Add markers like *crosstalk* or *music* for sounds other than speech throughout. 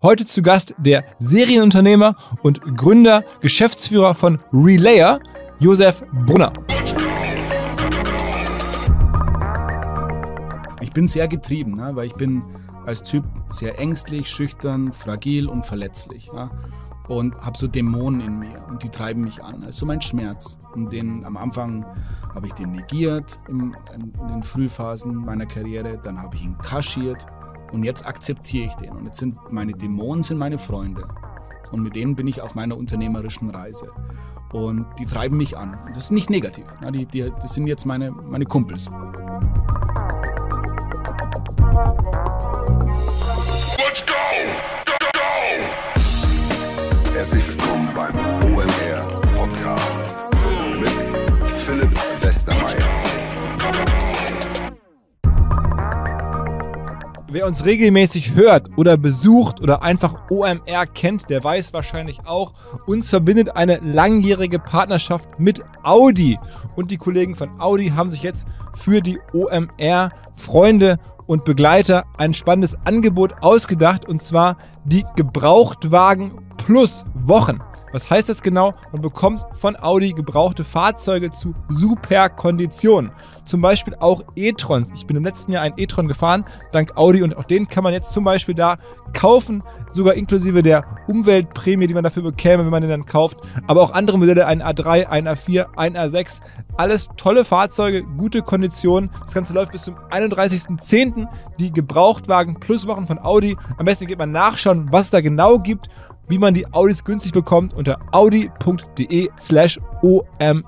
Heute zu Gast der Serienunternehmer und Gründer, Geschäftsführer von Relayer, Josef Brunner. Ich bin sehr getrieben, ne, weil ich bin als Typ sehr ängstlich, schüchtern, fragil und verletzlich. Ja, und habe so Dämonen in mir und die treiben mich an. Das ist so mein Schmerz. Und den am Anfang habe ich den negiert in, in den Frühphasen meiner Karriere, dann habe ich ihn kaschiert und jetzt akzeptiere ich den. Und jetzt sind meine Dämonen sind meine Freunde. Und mit denen bin ich auf meiner unternehmerischen Reise. Und die treiben mich an. das ist nicht negativ. die, die, das sind jetzt meine, meine Kumpels. Let's go! Go, go! Herzlich willkommen beim Wer uns regelmäßig hört oder besucht oder einfach OMR kennt, der weiß wahrscheinlich auch, uns verbindet eine langjährige Partnerschaft mit Audi. Und die Kollegen von Audi haben sich jetzt für die OMR Freunde und Begleiter ein spannendes Angebot ausgedacht und zwar die Gebrauchtwagen plus Wochen. Was heißt das genau? Man bekommt von Audi gebrauchte Fahrzeuge zu super Konditionen. Zum Beispiel auch e-Trons. Ich bin im letzten Jahr einen e-Tron gefahren, dank Audi und auch den kann man jetzt zum Beispiel da kaufen, sogar inklusive der Umweltprämie, die man dafür bekäme, wenn man den dann kauft. Aber auch andere Modelle, ein A3, ein A4, ein A6. Alles tolle Fahrzeuge, gute Konditionen. Das Ganze läuft bis zum 31.10. Die Gebrauchtwagen plus Wochen von Audi. Am besten geht man nachschauen, was es da genau gibt wie man die Audis günstig bekommt unter audi.de slash omr.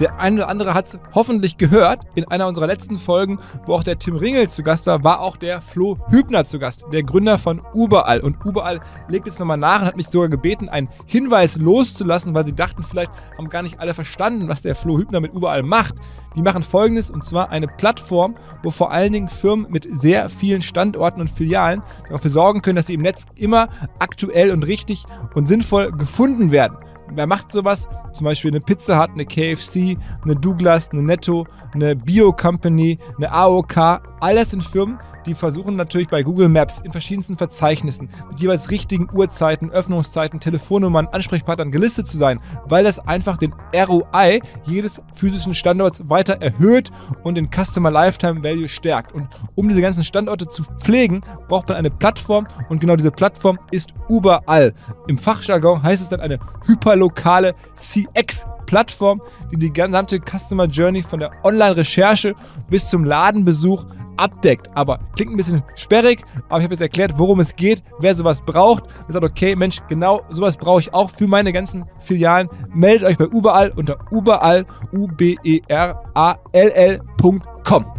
Der eine oder andere hat es hoffentlich gehört. In einer unserer letzten Folgen, wo auch der Tim Ringel zu Gast war, war auch der Flo Hübner zu Gast, der Gründer von Überall. Und Überall legt jetzt nochmal nach und hat mich sogar gebeten, einen Hinweis loszulassen, weil sie dachten, vielleicht haben gar nicht alle verstanden, was der Flo Hübner mit Überall macht. Die machen folgendes, und zwar eine Plattform, wo vor allen Dingen Firmen mit sehr vielen Standorten und Filialen dafür sorgen können, dass sie im Netz immer aktuell und richtig und sinnvoll gefunden werden. Wer macht sowas? Zum Beispiel eine Pizza Hut, eine KFC, eine Douglas, eine Netto, eine Bio Company, eine AOK. All das sind Firmen, die versuchen natürlich bei Google Maps in verschiedensten Verzeichnissen mit jeweils richtigen Uhrzeiten, Öffnungszeiten, Telefonnummern, Ansprechpartnern gelistet zu sein, weil das einfach den ROI jedes physischen Standorts weiter erhöht und den Customer Lifetime Value stärkt. Und um diese ganzen Standorte zu pflegen, braucht man eine Plattform und genau diese Plattform ist überall. Im Fachjargon heißt es dann eine hyperlokale CX Plattform, die die gesamte Customer Journey von der Online-Recherche bis zum Ladenbesuch abdeckt. Aber klingt ein bisschen sperrig, aber ich habe jetzt erklärt, worum es geht, wer sowas braucht. Und sagt, okay, Mensch, genau sowas brauche ich auch für meine ganzen Filialen. Meldet euch bei Uberall unter Uberall, U-B-E-R-A-L-L.com.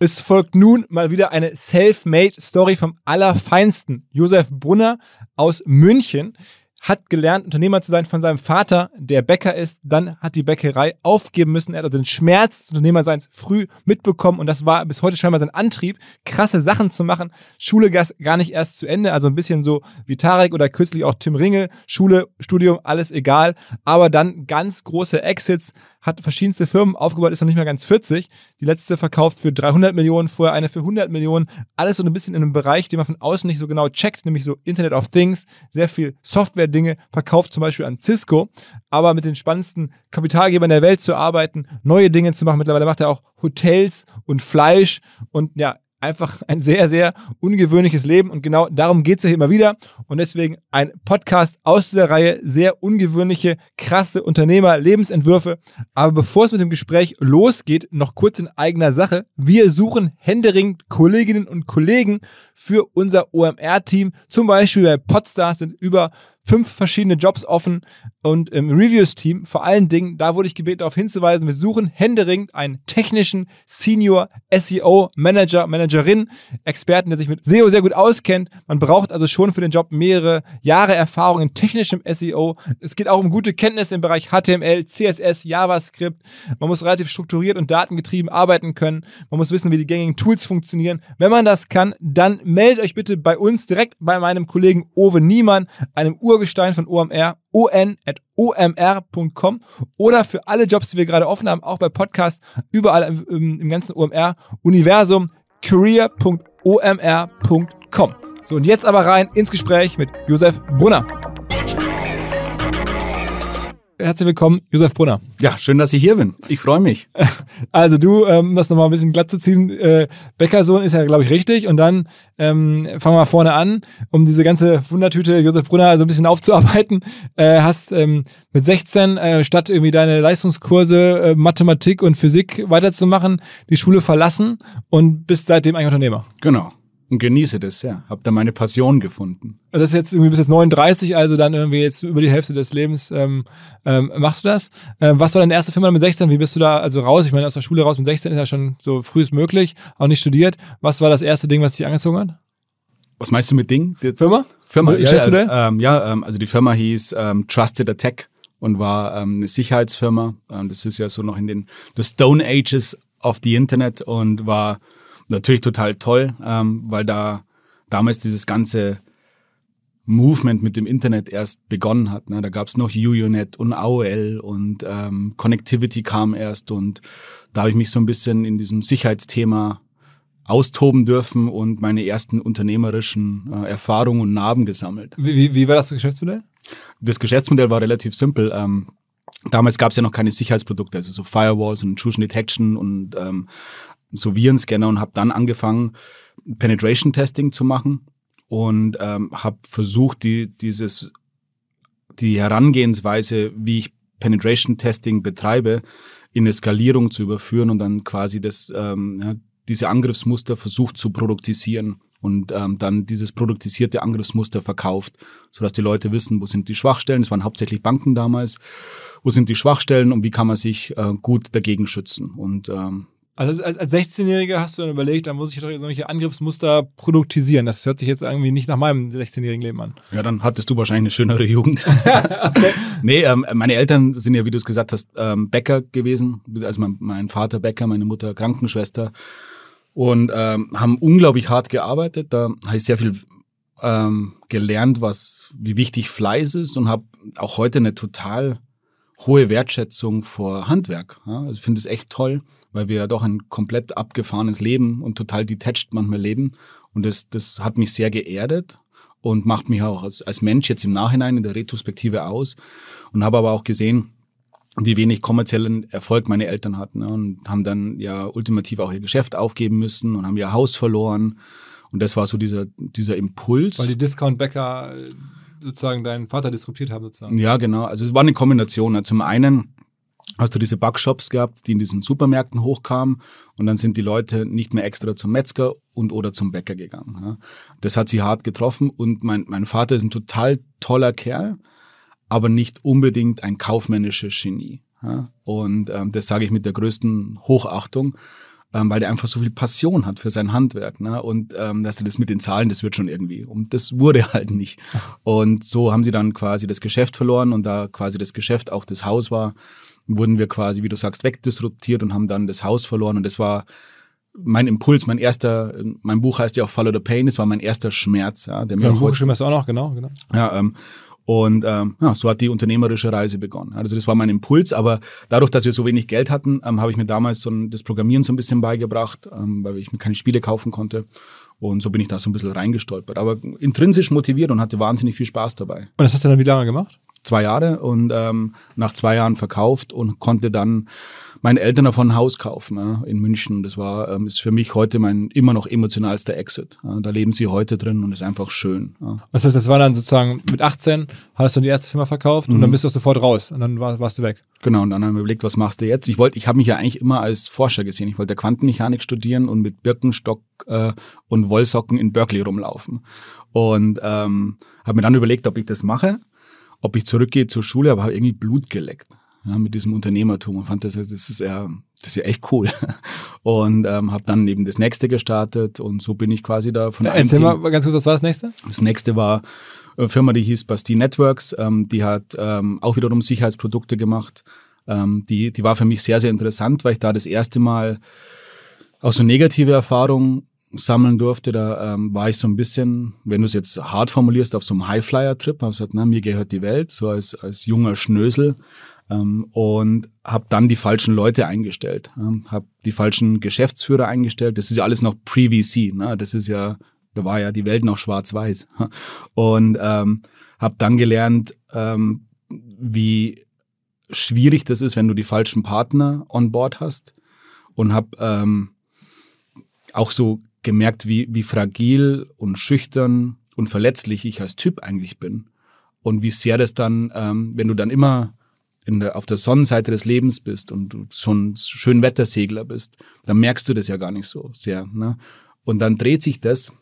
Es folgt nun mal wieder eine Self-Made-Story vom Allerfeinsten. Josef Brunner aus München hat gelernt, Unternehmer zu sein von seinem Vater, der Bäcker ist. Dann hat die Bäckerei aufgeben müssen. Er hat also den Schmerz des Unternehmerseins früh mitbekommen und das war bis heute scheinbar sein Antrieb, krasse Sachen zu machen. Schule gar nicht erst zu Ende, also ein bisschen so wie Tarek oder kürzlich auch Tim Ringel. Schule, Studium, alles egal. Aber dann ganz große Exits, hat verschiedenste Firmen aufgebaut, ist noch nicht mal ganz 40. Die letzte verkauft für 300 Millionen, vorher eine für 100 Millionen. Alles so ein bisschen in einem Bereich, den man von außen nicht so genau checkt, nämlich so Internet of Things, sehr viel Software der Dinge, verkauft zum Beispiel an Cisco, aber mit den spannendsten Kapitalgebern der Welt zu arbeiten, neue Dinge zu machen. Mittlerweile macht er auch Hotels und Fleisch und ja, einfach ein sehr, sehr ungewöhnliches Leben. Und genau darum geht es ja immer wieder. Und deswegen ein Podcast aus dieser Reihe. Sehr ungewöhnliche, krasse Unternehmer, Lebensentwürfe. Aber bevor es mit dem Gespräch losgeht, noch kurz in eigener Sache. Wir suchen händeringend Kolleginnen und Kollegen für unser OMR-Team. Zum Beispiel bei Podstars sind über fünf verschiedene Jobs offen und im Reviews-Team, vor allen Dingen, da wurde ich gebeten, darauf hinzuweisen, wir suchen händeringend einen technischen Senior SEO Manager, Managerin, Experten, der sich mit SEO sehr gut auskennt. Man braucht also schon für den Job mehrere Jahre Erfahrung in technischem SEO. Es geht auch um gute Kenntnisse im Bereich HTML, CSS, JavaScript. Man muss relativ strukturiert und datengetrieben arbeiten können. Man muss wissen, wie die gängigen Tools funktionieren. Wenn man das kann, dann meldet euch bitte bei uns direkt bei meinem Kollegen Ove Niemann, einem Ur Urgestein von OMR, on.omr.com oder für alle Jobs, die wir gerade offen haben, auch bei Podcasts, überall im, im ganzen OMR-Universum, career.omr.com. So, und jetzt aber rein ins Gespräch mit Josef Brunner. Herzlich willkommen, Josef Brunner. Ja, schön, dass ich hier bin. Ich freue mich. *laughs* Also du, ähm, um das nochmal ein bisschen glatt zu ziehen, äh, Bäckersohn ist ja, glaube ich, richtig. Und dann ähm, fangen wir mal vorne an, um diese ganze Wundertüte Josef Brunner so ein bisschen aufzuarbeiten. Äh, hast ähm, mit 16, äh, statt irgendwie deine Leistungskurse äh, Mathematik und Physik weiterzumachen, die Schule verlassen und bist seitdem eigentlich Unternehmer. Genau und genieße das, ja. Hab da meine Passion gefunden. Also das ist jetzt irgendwie bis jetzt 39, also dann irgendwie jetzt über die Hälfte des Lebens ähm, ähm, machst du das. Ähm, was war deine erste Firma mit 16? Wie bist du da also raus? Ich meine, aus der Schule raus mit 16 ist ja schon so früh frühest möglich, auch nicht studiert. Was war das erste Ding, was dich angezogen hat? Was meinst du mit Ding? Die Firma? Firma, ja, ja, also, ähm, ja ähm, also die Firma hieß ähm, Trusted Attack und war ähm, eine Sicherheitsfirma. Ähm, das ist ja so noch in den the Stone Ages of the Internet und war natürlich total toll, ähm, weil da damals dieses ganze Movement mit dem Internet erst begonnen hat. Ne? Da gab es noch UUNet und AOL und ähm, Connectivity kam erst und da habe ich mich so ein bisschen in diesem Sicherheitsthema austoben dürfen und meine ersten unternehmerischen äh, Erfahrungen und Narben gesammelt. Wie, wie, wie war das Geschäftsmodell? Das Geschäftsmodell war relativ simpel. Ähm, damals gab es ja noch keine Sicherheitsprodukte, also so Firewalls und Intrusion Detection und ähm, so Virenscanner und habe dann angefangen, Penetration Testing zu machen und ähm, habe versucht, die, dieses, die Herangehensweise, wie ich Penetration Testing betreibe, in eine Skalierung zu überführen und dann quasi das, ähm, ja, diese Angriffsmuster versucht zu produktisieren und ähm, dann dieses produktisierte Angriffsmuster verkauft, sodass die Leute wissen, wo sind die Schwachstellen. Es waren hauptsächlich Banken damals. Wo sind die Schwachstellen und wie kann man sich äh, gut dagegen schützen? Und ähm, also als, als 16-Jähriger hast du dann überlegt, dann muss ich doch solche Angriffsmuster produktisieren. Das hört sich jetzt irgendwie nicht nach meinem 16-jährigen Leben an. Ja, dann hattest du wahrscheinlich eine schönere Jugend. *laughs* Nee, ähm, meine Eltern sind ja, wie du es gesagt hast, ähm, Bäcker gewesen. Also mein, mein, Vater Bäcker, meine Mutter Krankenschwester. Und ähm, haben unglaublich hart gearbeitet. Da habe ich sehr viel ähm, gelernt, was, wie wichtig Fleiß ist und habe auch heute eine total hohe Wertschätzung vor Handwerk. Ja, also ich finde es echt toll, weil wir ja doch ein komplett abgefahrenes Leben und total detached manchmal leben. Und das, das hat mich sehr geerdet und macht mich auch als, als Mensch jetzt im Nachhinein in der Retrospektive aus. Und habe aber auch gesehen, wie wenig kommerziellen Erfolg meine Eltern hatten ne? und haben dann ja ultimativ auch ihr Geschäft aufgeben müssen und haben ihr Haus verloren. Und das war so dieser, dieser Impuls. Weil die Discount-Bäcker äh, sozusagen deinen Vater disruptiert haben, sozusagen. Ja, genau. Also es war eine Kombination. Ne? Zum einen hast du diese Backshops gehabt, die in diesen Supermärkten hochkamen und dann sind die Leute nicht mehr extra zum Metzger und oder zum Bäcker gegangen. Das hat sie hart getroffen und mein, mein Vater ist ein total toller Kerl, aber nicht unbedingt ein kaufmännisches Genie. Und ähm, das sage ich mit der größten Hochachtung ähm, weil der einfach so viel Passion hat für sein Handwerk. Ne? Und ähm, dass er das mit den Zahlen, das wird schon irgendwie. Und das wurde *laughs* halt nicht. Und so haben sie dann quasi das Geschäft verloren und da quasi das Geschäft auch das Haus war, wurden wir quasi, wie du sagst, wegdisruptiert und haben dann das Haus verloren. Und das war mein Impuls, mein erster, mein Buch heißt ja auch Follow the Pain, das war mein erster Schmerz. Ja, der ja, genau, mir Buch schrieben auch noch, genau. genau. Ja, ähm, und ähm, ja, so hat die unternehmerische Reise begonnen. Also das war mein Impuls, aber dadurch, dass wir so wenig Geld hatten, ähm, habe ich mir damals so ein, das Programmieren so ein bisschen beigebracht, ähm, weil ich mir keine Spiele kaufen konnte. Und so bin ich da so ein bisschen reingestolpert. Aber intrinsisch motiviert und hatte wahnsinnig viel Spaß dabei. Und das hast du dann wie lange gemacht? Zwei Jahre und ähm, nach zwei Jahren verkauft und konnte dann meinen Eltern davon ein Haus kaufen ja, in München. Das war, ähm, ist für mich heute mein immer noch emotionalster Exit. Ja, da leben sie heute drin und ist einfach schön. Ja. Das heißt, das war dann sozusagen mit 18 hast du die erste Firma verkauft mhm. und dann mhm. bist du sofort raus und dann war, warst du weg. Genau, und dann haben wir überlegt, was machst du jetzt? Ich wollte, ich habe mich ja eigentlich immer als Forscher gesehen. Ich wollte Quantenmechanik studieren und mit Birkenstock äh, und Wollsocken in Berkeley rumlaufen. Und ähm, habe mir dann überlegt, ob ich das mache, ob ich zurückgehe zur Schule, aber habe irgendwie Blut geleckt ja, mit diesem Unternehmertum und fand das, das ist ja, das ist ja echt cool. *laughs* Und ähm, habe dann eben das nächste gestartet und so bin ich quasi da von ja, einem Erzähl mal ganz kurz, was war das nächste? Das nächste war eine äh, Firma, die hieß Basti Networks, ähm, die hat ähm, auch wiederum Sicherheitsprodukte gemacht. Ähm, die, die war für mich sehr, sehr interessant, weil ich da das erste Mal auch so negative Erfahrungen sammeln durfte, da ähm, war ich so ein bisschen, wenn du es jetzt hart formulierst, auf so einem Highflyer-Trip, habe gesagt, na, mir gehört die Welt, so als, als junger Schnösel ähm, und habe dann die falschen Leute eingestellt, ähm, habe die falschen Geschäftsführer eingestellt. Das ist ja alles noch Pre-VC, ne? das ist ja, da war ja die Welt noch schwarz-weiß. *laughs* Und ähm, habe dann gelernt, ähm, wie schwierig das ist, wenn du die falschen Partner on board hast und habe ähm, auch so gemerkt, wie, wie fragil und schüchtern und verletzlich ich als Typ eigentlich bin und wie sehr das dann, ähm, wenn du dann immer in der, auf der Sonnenseite des Lebens bist und du schon schön Wettersegler bist, dann merkst du das ja gar nicht so sehr. Ne? Und dann dreht sich das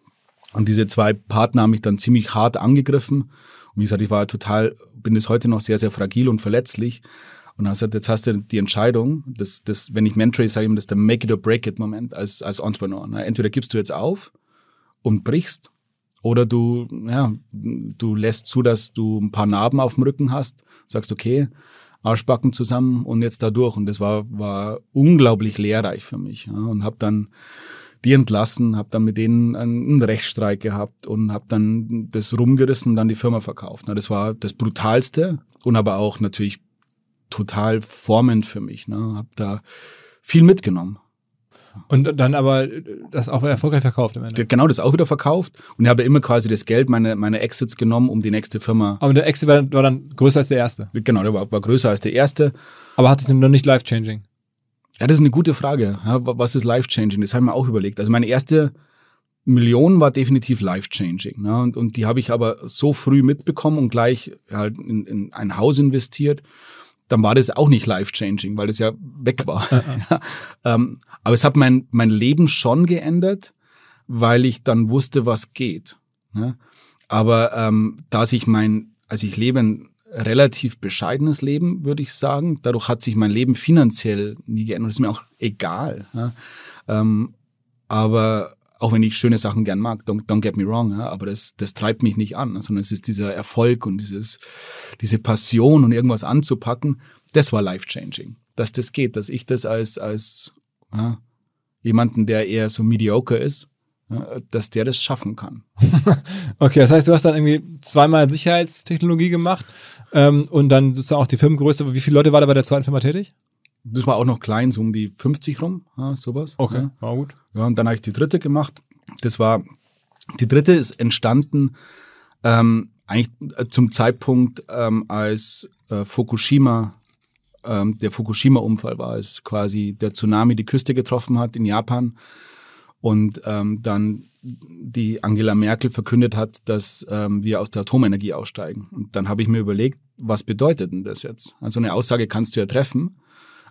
und diese zwei Partner haben mich dann ziemlich hart angegriffen. Und wie gesagt, ich war total, bin bis heute noch sehr, sehr fragil und verletzlich. Und hast gesagt, jetzt hast du die Entscheidung, dass, dass wenn ich Mentor sage ich immer, das ist der Make it or break it Moment als, als Entrepreneur. Ne? Entweder gibst du jetzt auf und brichst oder du, ja, du lässt zu, dass du ein paar Narben auf dem Rücken hast, sagst, okay, Arschbacken zusammen und jetzt da durch. Und das war, war unglaublich lehrreich für mich. Ja. Und habe dann die entlassen, habe dann mit denen einen Rechtsstreik gehabt und habe dann das rumgerissen und dann die Firma verkauft. Na, das war das Brutalste und aber auch natürlich total formend für mich. Ne? Habe da viel mitgenommen. Und dann aber äh, das auch erfolgreich verkauft am Ende. Genau, das auch wieder verkauft. Und ich habe immer quasi das Geld, meine, meine Exits genommen, um die nächste Firma. Aber der Exit war dann, war dann größer als der erste. Genau, der war, war größer als der erste. Aber hat es noch nicht life-changing? Ja, das ist eine gute Frage. Was ist life-changing? Das habe ich mir auch überlegt. Also meine erste Million war definitiv life-changing. Ne? Und, und die habe ich aber so früh mitbekommen und gleich halt in, in ein Haus investiert dann war das auch nicht life-changing, weil das ja weg war. *laughs* Ja. ähm, aber es hat mein, mein Leben schon geändert, weil ich dann wusste, was geht. Ne? Aber ähm, dass ich mein, also ich lebe ein relativ bescheidenes Leben, würde ich sagen. Dadurch hat sich mein Leben finanziell nie geändert. Das ist mir auch egal. Ne? Ähm, aber auch wenn ich schöne Sachen gern mag, don't, don't get me wrong, ja, aber das, das treibt mich nicht an, sondern es ist dieser Erfolg und dieses, diese Passion und irgendwas anzupacken, das war life-changing, dass das geht, dass ich das als, als ja, jemanden, der eher so mediocre ist, ja, dass der das schaffen kann. *laughs* okay, das heißt, du hast dann irgendwie zweimal Sicherheitstechnologie gemacht ähm, und dann sozusagen auch die Firmengröße. Wie viele Leute waren da bei der zweiten Firma tätig? das war auch noch klein, so um die 50 rum, ja, sowas. Okay, ja. war gut. Ja, und dann habe ich die dritte gemacht. Das war, die dritte ist entstanden ähm, eigentlich äh, zum Zeitpunkt, ähm, als äh, Fukushima, ähm, der Fukushima-Unfall war, als quasi der Tsunami die Küste getroffen hat in Japan und ähm, dann die Angela Merkel verkündet hat, dass ähm, wir aus der Atomenergie aussteigen. Und dann habe ich mir überlegt, was bedeutet denn das jetzt? Also eine Aussage kannst du ja treffen.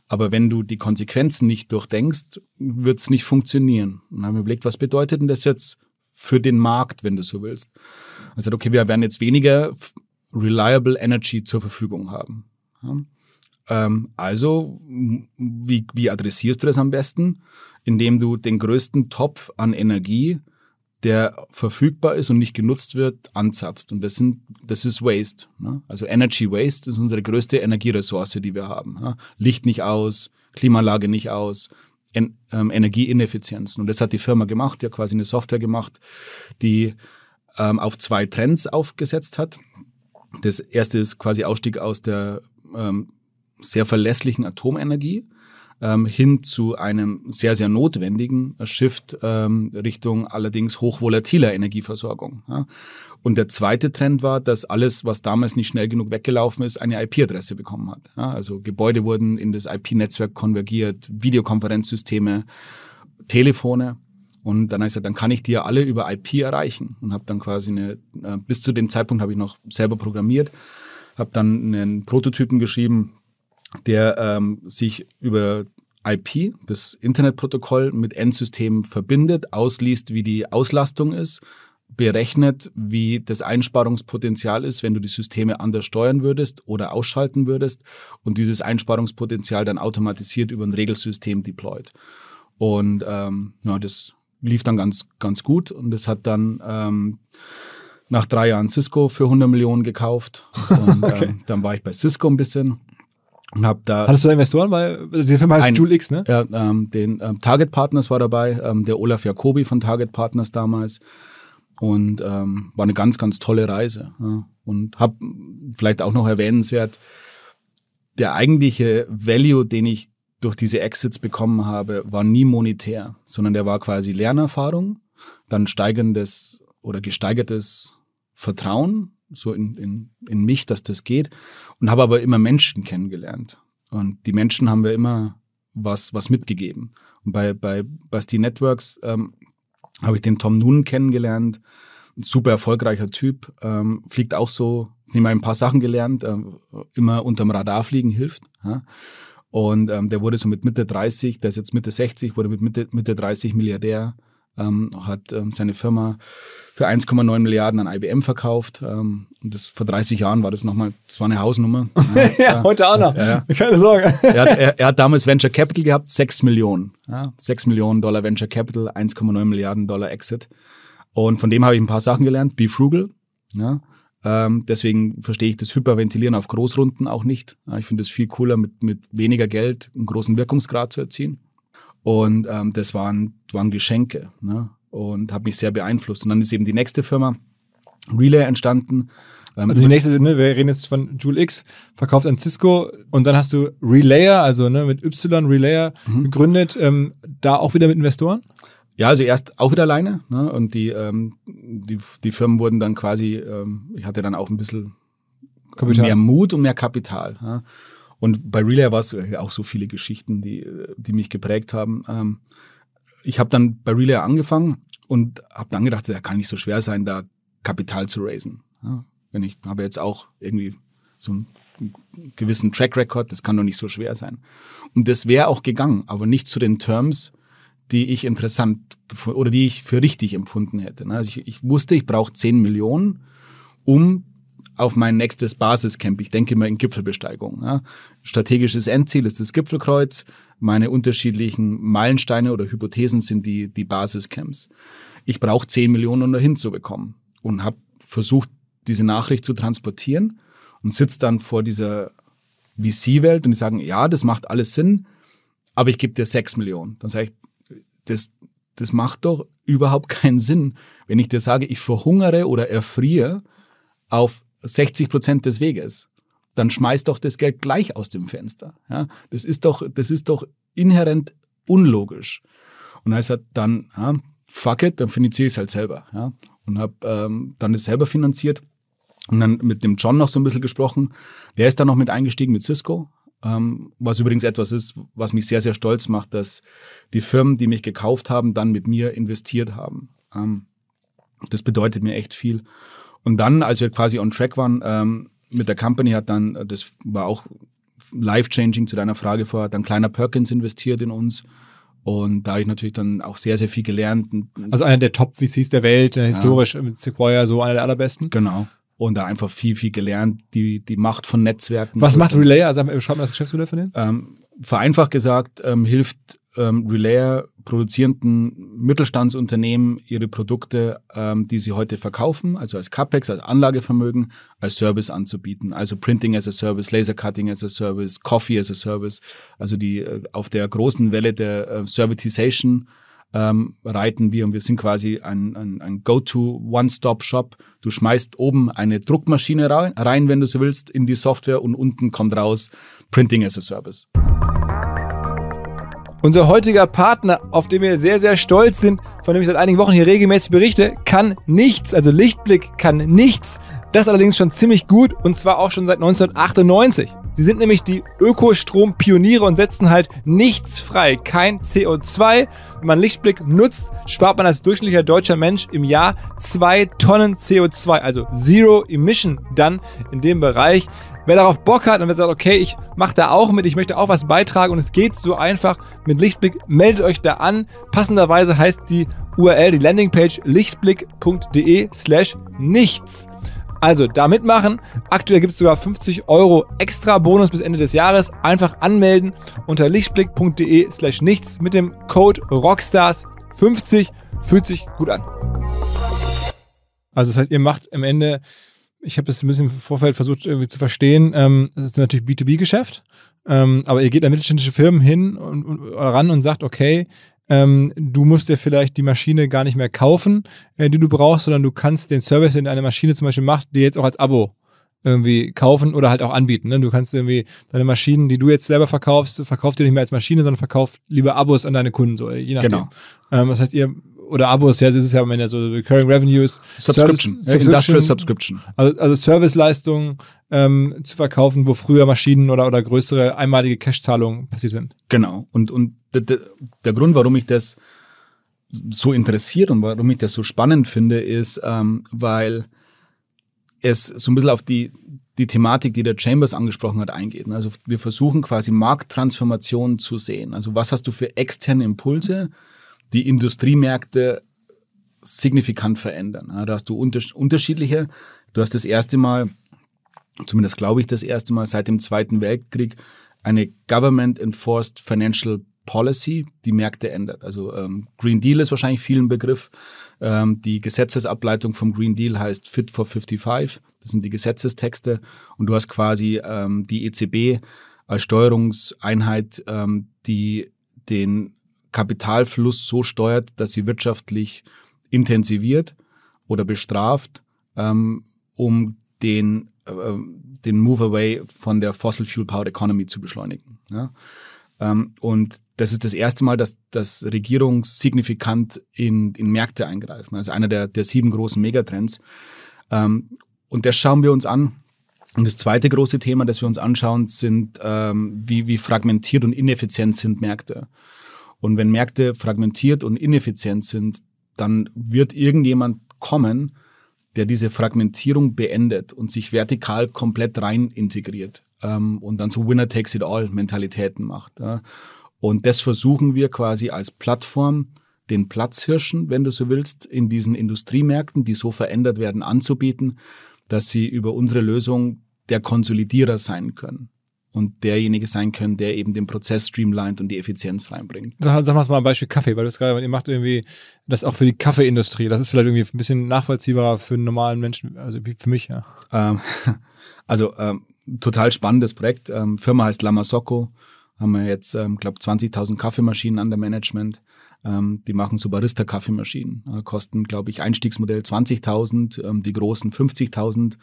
Aber wenn du die Konsequenzen nicht durchdenkst, wird es nicht funktionieren. Und dann haben wir überlegt, was bedeutet denn das jetzt für den Markt, wenn du so willst? Und gesagt, okay, wir werden jetzt weniger reliable Energy zur Verfügung haben. Ja? Ähm, also, wie, wie adressierst du das am besten? Indem du den größten Topf an Energie der verfügbar ist und nicht genutzt wird, anzapfst. Und das, sind, das ist Waste. Ne? Also Energy Waste ist unsere größte Energieressource, die wir haben. Ne? Licht nicht aus, Klimaanlage nicht aus, en ähm, Energieineffizienzen. Und das hat die Firma gemacht, die hat quasi eine Software gemacht, die ähm, auf zwei Trends aufgesetzt hat. Das erste ist quasi Ausstieg aus der ähm, sehr verlässlichen Atomenergie ähm, hin zu einem sehr, sehr notwendigen äh, Shift ähm, Richtung allerdings hochvolatiler Energieversorgung. Ja. Und der zweite Trend war, dass alles, was damals nicht schnell genug weggelaufen ist, eine IP-Adresse bekommen hat. Ja. Also Gebäude wurden in das IP-Netzwerk konvergiert, Videokonferenzsysteme, Telefone. Und dann habe ich gesagt, dann kann ich die ja alle über IP erreichen und habe dann quasi eine, äh, bis zu dem Zeitpunkt habe ich noch selber programmiert, habe dann einen Prototypen geschrieben, der ähm, sich über IP, das Internetprotokoll, mit Endsystemen verbindet, ausliest, wie die Auslastung ist, berechnet, wie das Einsparungspotenzial ist, wenn du die Systeme anders steuern würdest oder ausschalten würdest und dieses Einsparungspotenzial dann automatisiert über ein Regelsystem deployt. Und ähm, ja, das lief dann ganz, ganz gut und das hat dann ähm, nach drei Jahren Cisco für 100 Millionen gekauft. *laughs* Und ähm, okay. ähm, dann war ich bei Cisco ein bisschen und hab da Hattest du da Investoren? Weil also die Firma heißt ein, Jule X, ne? Ja, ähm, den ähm, Target Partners war dabei, ähm, der Olaf Jacobi von Target Partners damals. Und ähm, war eine ganz, ganz tolle Reise. Ja. Und hab vielleicht auch noch erwähnenswert, der eigentliche Value, den ich durch diese Exits bekommen habe, war nie monetär, sondern der war quasi Lernerfahrung, dann steigendes oder gesteigertes Vertrauen so in, in, in mich, dass das geht. Und habe aber immer Menschen kennengelernt. Und die Menschen haben mir immer was, was mitgegeben. Und bei, bei Basti Networks ähm, habe ich den Tom Noon kennengelernt. Ein super erfolgreicher Typ. Ähm, fliegt auch so, nehme ein paar Sachen gelernt. Ähm, immer unterm Radar fliegen hilft. Ja? Und ähm, der wurde so mit Mitte 30, der ist jetzt Mitte 60, wurde mit Mitte, Mitte 30 Milliardär ähm, hat ähm, seine Firma für 1,9 Milliarden an IBM verkauft. Ähm, und das vor 30 Jahren war das nochmal, das war eine Hausnummer. *laughs* ja, äh, heute auch noch. Äh, äh, Keine Sorge. er, hat, er, er, hat, damals Venture Capital gehabt, 6 Millionen. Ja, 6 Millionen Dollar Venture Capital, 1,9 Milliarden Dollar Exit. Und von dem habe ich ein paar Sachen gelernt. Be frugal. Ja. Ähm, deswegen verstehe ich das Hyperventilieren auf Großrunden auch nicht. ich finde es viel cooler, mit, mit weniger Geld einen großen Wirkungsgrad zu erzielen. Und ähm, das waren, waren Geschenke ne? und hat mich sehr beeinflusst. Und dann ist eben die nächste Firma, Relay, entstanden. Ähm, also die nächste, ne, wir reden jetzt von Joule X, verkauft an Cisco und dann hast du Relayer, also ne, mit Y Relayer mhm. gegründet, ähm, da auch wieder mit Investoren? Ja, also erst auch wieder alleine ne, und die, ähm, die, die Firmen wurden dann quasi, ähm, ich hatte dann auch ein bisschen Kapital. mehr Mut und mehr Kapital. Ja. Und bei Relay war es auch so viele Geschichten, die, die mich geprägt haben. Ähm, ich habe dann bei Relay angefangen und habe dann gedacht, ja, kann nicht so schwer sein, da Kapital zu raisen. wenn ich habe jetzt auch irgendwie so einen gewissen Track Record, das kann doch nicht so schwer sein. Und das wäre auch gegangen, aber nicht zu den Terms, die ich interessant oder die ich für richtig empfunden hätte. Ne, also ich, ich wusste, ich brauche 10 Millionen, um auf mein nächstes Basiscamp. Ich denke immer in Gipfelbesteigung. Ja. Strategisches Endziel ist das Gipfelkreuz. Meine unterschiedlichen Meilensteine oder Hypothesen sind die, die Basiscamps. Ich brauche 10 Millionen, um da hinzubekommen. Und habe versucht, diese Nachricht zu transportieren und sitze dann vor dieser VC-Welt und die sagen, ja, das macht alles Sinn, aber ich gebe dir 6 Millionen. Dann sage ich, das, das macht doch überhaupt keinen Sinn, wenn ich dir sage, ich verhungere oder erfriere auf 60 Prozent des Weges. Dann schmeißt doch das Geld gleich aus dem Fenster. Ja? Das, ist doch, das ist doch inhärent unlogisch. Und er halt dann, ja, fuck it, dann finanziere ich es halt selber. Ja? Und habe ähm, dann das selber finanziert und dann mit dem John noch so ein bisschen gesprochen. Der ist dann noch mit eingestiegen mit Cisco, ähm, was übrigens etwas ist, was mich sehr, sehr stolz macht, dass die Firmen, die mich gekauft haben, dann mit mir investiert haben. Ähm, das bedeutet mir echt viel. Und dann, als wir quasi on track waren, ähm, mit der Company hat dann, äh, das war auch life-changing zu deiner Frage vorher, hat dann Kleiner Perkins investiert in uns. Und da habe ich natürlich dann auch sehr, sehr viel gelernt. Also einer der Top-VCs der Welt, äh, ja. historisch mit Sequoia, so einer der allerbesten. Genau. Und da einfach viel, viel gelernt, die, die Macht von Netzwerken. Was also macht Relayer? Also schreibt man das Geschäftsmodell von denen? Ähm, vereinfacht gesagt, ähm, hilft ähm, Relayer produzierenden Mittelstandsunternehmen ihre Produkte, ähm, die sie heute verkaufen, also als CAPEX, als Anlagevermögen, als Service anzubieten. Also Printing as a Service, Lasercutting as a Service, Coffee as a Service. Also die äh, auf der großen Welle der äh, Servitization ähm, reiten wir und wir sind quasi ein, ein, ein Go-to-One-Stop-Shop. Du schmeißt oben eine Druckmaschine rein, rein, wenn du so willst, in die Software und unten kommt raus Printing as a Service. Unser heutiger Partner, auf den wir sehr, sehr stolz sind, von dem ich seit einigen Wochen hier regelmäßig berichte, kann nichts, also Lichtblick kann nichts. Das allerdings schon ziemlich gut und zwar auch schon seit 1998. Sie sind nämlich die Ökostrom-Pioniere und setzen halt nichts frei, kein CO2. Wenn man Lichtblick nutzt, spart man als durchschnittlicher deutscher Mensch im Jahr zwei Tonnen CO2, also Zero Emission dann in dem Bereich. Wer darauf Bock hat und wer sagt, okay, ich mache da auch mit, ich möchte auch was beitragen und es geht so einfach mit Lichtblick, meldet euch da an. Passenderweise heißt die URL, die Landingpage lichtblick.de slash nichts. Also da mitmachen. Aktuell gibt es sogar 50 Euro extra Bonus bis Ende des Jahres. Einfach anmelden unter lichtblick.de slash nichts mit dem Code Rockstars50. Fühlt sich gut an. Also das heißt, ihr macht am Ende ich habe das ein bisschen im Vorfeld versucht irgendwie zu verstehen. Ähm, das ist natürlich B2B-Geschäft, ähm, aber ihr geht an mittelständische Firmen hin und, und ran und sagt, okay, ähm, du musst dir vielleicht die Maschine gar nicht mehr kaufen, äh, die du brauchst, sondern du kannst den Service, den deine Maschine zum Beispiel macht, dir jetzt auch als Abo irgendwie kaufen oder halt auch anbieten. Ne? Du kannst irgendwie deine Maschinen, die du jetzt selber verkaufst, verkauft dir nicht mehr als Maschine, sondern verkauft lieber Abos an deine Kunden, so äh, je nachdem. Genau. Ähm, das heißt, ihr oder Abos, ja, es ist ja, wenn ja so Recurring Revenues. Subscription, Service, Subscription Industrial Subscription. Also, also Serviceleistungen ähm, zu verkaufen, wo früher Maschinen oder, oder größere einmalige Cash-Zahlungen passiert sind. Genau. Und, und der Grund, warum ich das so interessiert und warum ich das so spannend finde, ist, ähm, weil es so ein bisschen auf die, die Thematik, die der Chambers angesprochen hat, eingeht. Also wir versuchen quasi Markttransformationen zu sehen. Also was hast du für externe Impulse? Mhm die Industriemärkte signifikant verändern. Da hast du unterschiedliche. Du hast das erste Mal, zumindest glaube ich das erste Mal seit dem Zweiten Weltkrieg, eine Government-Enforced Financial Policy, die Märkte ändert. Also ähm, Green Deal ist wahrscheinlich vielen Begriff. Ähm, die Gesetzesableitung vom Green Deal heißt Fit for 55. Das sind die Gesetzestexte. Und du hast quasi ähm, die ECB als Steuerungseinheit, ähm, die den Kapitalfluss so steuert, dass sie wirtschaftlich intensiviert oder bestraft, ähm, um den, äh, den Move away von der Fossil Fuel Powered Economy zu beschleunigen. Ja? Ähm, und das ist das erste Mal, dass, dass Regierungen signifikant in, in Märkte eingreifen. Also einer der, der sieben großen Megatrends. Ähm, und das schauen wir uns an. Und das zweite große Thema, das wir uns anschauen, sind, ähm, wie, wie fragmentiert und ineffizient sind Märkte. Und wenn Märkte fragmentiert und ineffizient sind, dann wird irgendjemand kommen, der diese Fragmentierung beendet und sich vertikal komplett rein integriert ähm, und dann so Winner takes it all Mentalitäten macht. Ja. Und das versuchen wir quasi als Plattform den Platzhirschen, wenn du so willst, in diesen Industriemärkten, die so verändert werden, anzubieten, dass sie über unsere Lösung der Konsolidierer sein können und derjenige sein können, der eben den Prozess streamlined und die Effizienz reinbringt. Sag, sag mal ein Beispiel Kaffee, weil du es gerade, ihr macht irgendwie das auch für die Kaffeeindustrie. Das ist vielleicht irgendwie ein bisschen nachvollziehbarer für einen normalen Menschen, also für mich, ja. Ähm, *laughs* also ähm, total spannendes Projekt. Ähm, Firma heißt Lama Soko. Haben wir jetzt, ähm, glaube 20.000 Kaffeemaschinen an der Management ähm, die machen so Barista-Kaffeemaschinen. Äh, kosten, glaube ich, Einstiegsmodell 20.000, ähm, die großen 50.000.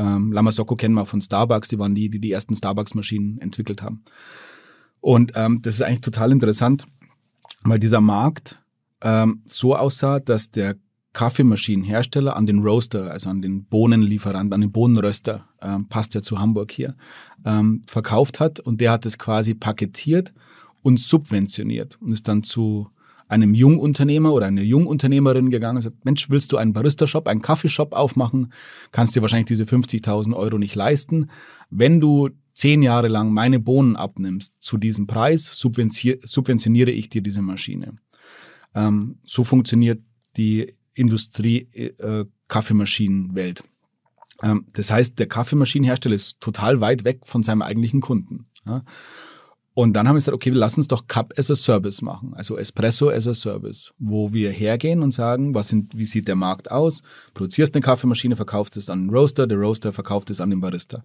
Ähm, Lama Sokko kennen wir von Starbucks, die waren die, die die ersten Starbucks-Maschinen entwickelt haben. Und ähm, das ist eigentlich total interessant, weil dieser Markt ähm, so aussah, dass der Kaffeemaschinenhersteller an den Roaster, also an den Bohnenlieferanten, an den Bohnenröster, ähm, passt ja zu Hamburg hier, ähm, verkauft hat und der hat es quasi paketiert und subventioniert und ist dann zu einem Jungunternehmer oder einer Jungunternehmerin gegangen und sagt, Mensch, willst du einen Barista-Shop, einen Kaffeeshop aufmachen? Kannst dir wahrscheinlich diese 50.000 Euro nicht leisten. Wenn du zehn Jahre lang meine Bohnen abnimmst zu diesem Preis, subventioniere ich dir diese Maschine. Ähm, so funktioniert die Industrie-Kaffeemaschinenwelt. Äh, äh ähm, das heißt, der Kaffeemaschinenhersteller ist total weit weg von seinem eigentlichen Kunden. Ja? Und dann haben wir gesagt, okay, lass uns doch Cup as a Service machen, also Espresso as a Service, wo wir hergehen und sagen, was sind, wie sieht der Markt aus? Produzierst eine Kaffeemaschine, verkaufst es an den Roaster, der Roaster verkauft es an den Barista.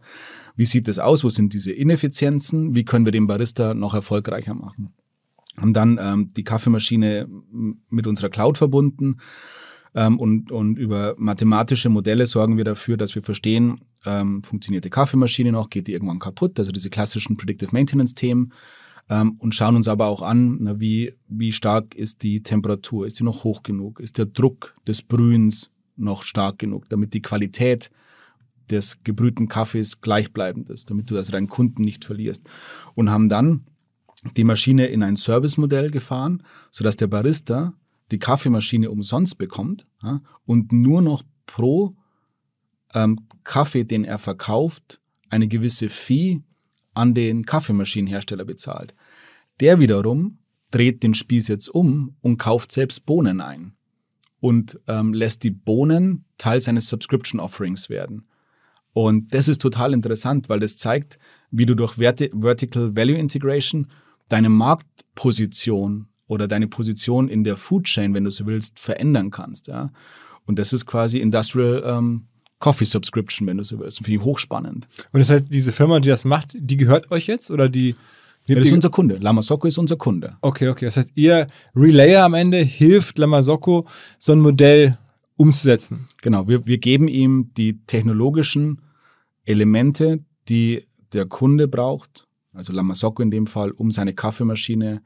Wie sieht das aus? Wo sind diese Ineffizienzen? Wie können wir den Barista noch erfolgreicher machen? Haben dann ähm, die Kaffeemaschine mit unserer Cloud verbunden ähm, und, und über mathematische Modelle sorgen wir dafür, dass wir verstehen, ähm, funktioniert die Kaffeemaschine noch, geht die irgendwann kaputt, also diese klassischen Predictive Maintenance-Themen. Ähm, und schauen uns aber auch an, na, wie, wie stark ist die Temperatur, ist die noch hoch genug, ist der Druck des Brühens noch stark genug, damit die Qualität des gebrühten Kaffees gleichbleibend ist, damit du also deinen Kunden nicht verlierst. Und haben dann die Maschine in ein Servicemodell gefahren, sodass der Barista die Kaffeemaschine umsonst bekommt ja, und nur noch pro ähm, Kaffee, den er verkauft, eine gewisse Fee an den Kaffeemaschinenhersteller bezahlt. Der wiederum dreht den Spieß jetzt um und kauft selbst Bohnen ein und ähm, lässt die Bohnen Teil seines Subscription Offerings werden. Und das ist total interessant, weil das zeigt, wie du durch Verti Vertical Value Integration deine Marktposition oder deine Position in der Food Chain, wenn du so willst, verändern kannst. Ja? Und das ist quasi Industrial ähm, Coffee Subscription, wenn du so willst. Finde ich hochspannend. Und das heißt, diese Firma, die das macht, die gehört euch jetzt oder die. Ja, das ist unser Kunde. Lamasoko ist unser Kunde. Okay, okay. Das heißt, ihr Relayer am Ende hilft Lamasoko, so ein Modell umzusetzen. Genau. Wir, wir geben ihm die technologischen Elemente, die der Kunde braucht, also Lamasoko in dem Fall, um seine Kaffeemaschine äh,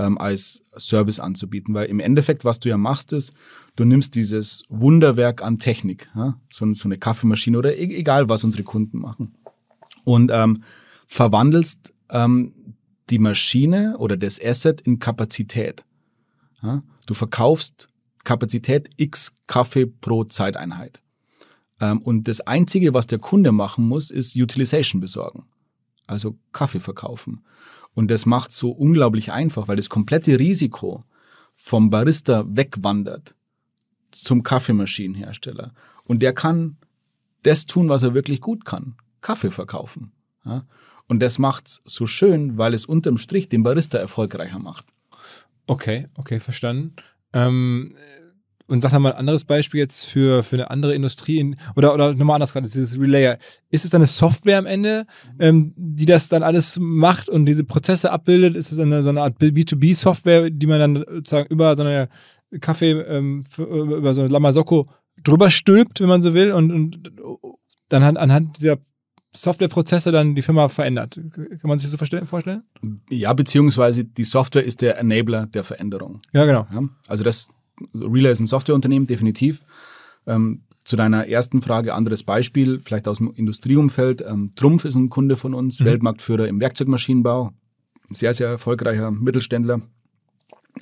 ähm, als Service anzubieten. Weil im Endeffekt, was du ja machst, ist, du nimmst dieses Wunderwerk an Technik, ja? so, so, eine Kaffeemaschine oder e egal, was unsere Kunden machen, und ähm, verwandelst ähm, die Maschine oder das Asset in Kapazität. Ja? Du verkaufst Kapazität x Kaffee pro Zeiteinheit. Ähm, und das Einzige, was der Kunde machen muss, ist Utilization besorgen. Also Kaffee verkaufen. Und das macht so unglaublich einfach, weil das komplette Risiko vom Barista wegwandert zum Kaffeemaschinenhersteller. Und der kann das tun, was er wirklich gut kann. Kaffee verkaufen. Ja? Und das macht es so schön, weil es unterm Strich den Barista erfolgreicher macht. Okay, okay, verstanden. Ähm, und sag mal ein anderes Beispiel jetzt für, für eine andere Industrie in, oder, oder nochmal anders gerade, dieses Relayer. Ist es dann eine Software am Ende, mhm. ähm, die das dann alles macht und diese Prozesse abbildet? Ist es eine, so eine Art B2B-Software, die man dann sozusagen über so eine Kaffee, ähm, äh, über so eine Lamasocco drüber stülpt, wenn man so will, und, und dann anhand, anhand dieser Softwareprozesse dann die Firma verändert. Kann man sich das so vorstellen? Ja, beziehungsweise die Software ist der Enabler der Veränderung. Ja, genau. Ja, also das Relay ist ein Softwareunternehmen, definitiv. Ähm, zu deiner ersten Frage, anderes Beispiel, vielleicht aus dem Industrieumfeld. Ähm, Trumpf ist ein Kunde von uns, mhm. Weltmarktführer im Werkzeugmaschinenbau. Sehr, sehr erfolgreicher Mittelständler.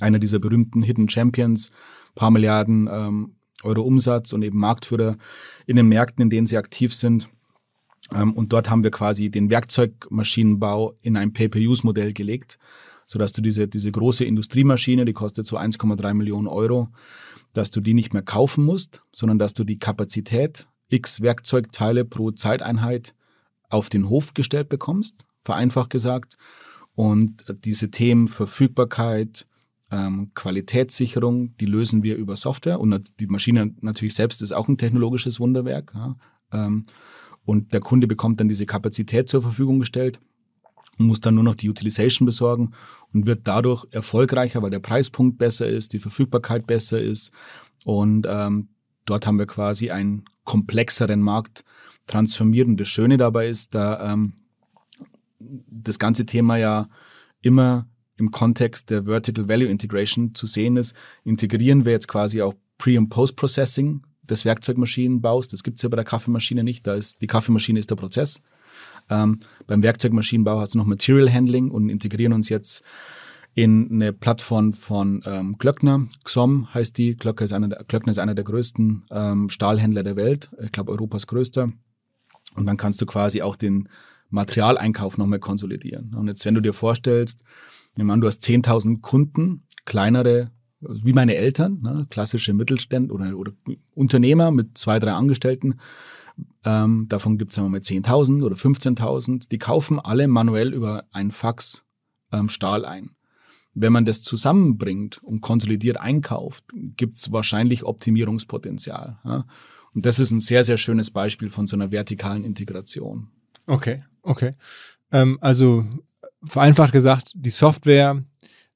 Einer dieser berühmten Hidden Champions. Paar Milliarden ähm, Euro Umsatz und eben Marktführer in den Märkten, in denen sie aktiv sind. Ähm, und dort haben wir quasi den Werkzeugmaschinenbau in ein Pay-per-Use-Modell gelegt sodass du diese, diese große Industriemaschine, die kostet so 1,3 Millionen Euro, dass du die nicht mehr kaufen musst, sondern dass du die Kapazität x Werkzeugteile pro Zeiteinheit auf den Hof gestellt bekommst, vereinfacht gesagt. Und äh, diese Themen Verfügbarkeit, ähm, Qualitätssicherung, die lösen wir über Software. Und die Maschine natürlich selbst ist auch ein technologisches Wunderwerk. Ja. Ähm, und der Kunde bekommt dann diese Kapazität zur Verfügung gestellt und muss dann nur noch die Utilization besorgen und wird dadurch erfolgreicher, weil der Preispunkt besser ist, die Verfügbarkeit besser ist. Und ähm, dort haben wir quasi einen komplexeren Markt transformiert. Und das Schöne dabei ist, da ähm, das ganze Thema ja immer im Kontext der Vertical Value Integration zu sehen ist, integrieren wir jetzt quasi auch Pre- und Post-Processing des Werkzeugmaschinenbaus. Das gibt es ja bei der Kaffeemaschine nicht. Da ist, die Kaffeemaschine ist der Prozess. Ähm, beim Werkzeugmaschinenbau hast du noch Material Handling und integrieren uns jetzt in eine Plattform von ähm, Klöckner. XOM heißt die. Glöckner ist einer der, ist einer der größten ähm, Stahlhändler der Welt. Ich glaube, Europas größter. Und dann kannst du quasi auch den Materialeinkauf nochmal konsolidieren. Und jetzt, wenn du dir vorstellst, ich meine, du hast 10.000 Kunden, kleinere, wie meine Eltern, ne, klassische Mittelständler oder, oder Unternehmer mit zwei, drei Angestellten ähm, davon gibt es einmal 10.000 oder 15.000. Die kaufen alle manuell über ein Fax ähm, Stahl ein. Wenn man das zusammenbringt und konsolidiert einkauft, gibt es wahrscheinlich Optimierungspotenzial. Ja? Und das ist ein sehr, sehr schönes Beispiel von so einer vertikalen Integration. Okay, okay. Ähm, also vereinfacht gesagt, die Software,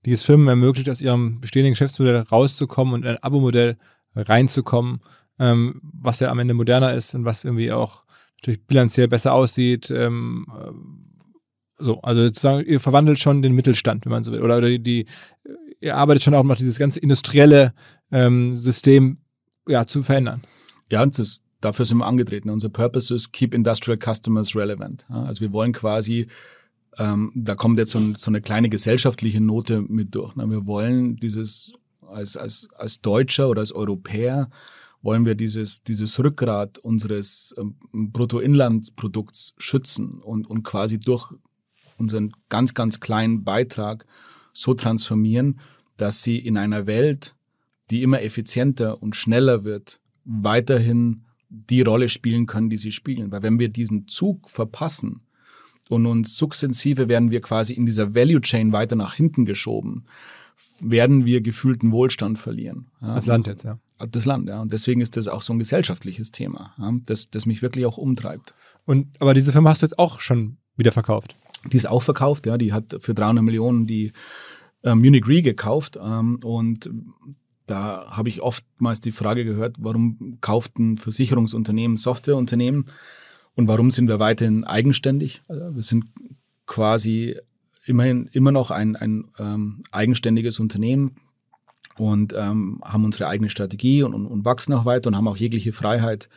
die es Firmen ermöglicht, aus ihrem bestehenden Geschäftsmodell rauszukommen und in ein Abo-Modell reinzukommen, ähm, was ja am Ende moderner ist und was irgendwie auch natürlich bilanziell besser aussieht. Ähm, äh, so, also sozusagen, ihr verwandelt schon den Mittelstand, wenn man so will. Oder, oder die, die äh, ihr arbeitet schon auch noch dieses ganze industrielle ähm, System ja, zu verändern. Ja, und das, dafür sind wir angetreten. Unser Purpose ist Keep Industrial Customers Relevant. Also wir wollen quasi, ähm, da kommt jetzt so, ein, so, eine kleine gesellschaftliche Note mit durch. Wir wollen dieses als, als, als Deutscher oder als Europäer wollen wir dieses, dieses Rückgrat unseres ähm, Bruttoinlandsprodukts schützen und, und quasi durch unseren ganz, ganz kleinen Beitrag so transformieren, dass sie in einer Welt, die immer effizienter und schneller wird, weiterhin die Rolle spielen können, die sie spielen. Weil wenn wir diesen Zug verpassen und uns sukzessive werden wir quasi in dieser Value Chain weiter nach hinten geschoben, werden wir gefühlten Wohlstand verlieren. Ja, Als Land jetzt, ja das Land. Ja. Und deswegen ist das auch so ein gesellschaftliches Thema, ja, das, das mich wirklich auch umtreibt. Und aber diese Firma hast du jetzt auch schon wieder verkauft? Die ist auch verkauft, ja. Die hat für 300 Millionen die äh, Munich Re gekauft ähm, und da habe ich oftmals die Frage gehört, warum kauft ein Versicherungsunternehmen Softwareunternehmen und warum sind wir weiterhin eigenständig? Also wir sind quasi immerhin immer noch ein, ein ähm, eigenständiges Unternehmen und ähm, haben unsere eigene Strategie und, und, und wachsen auch weiter und haben auch jegliche Freiheit,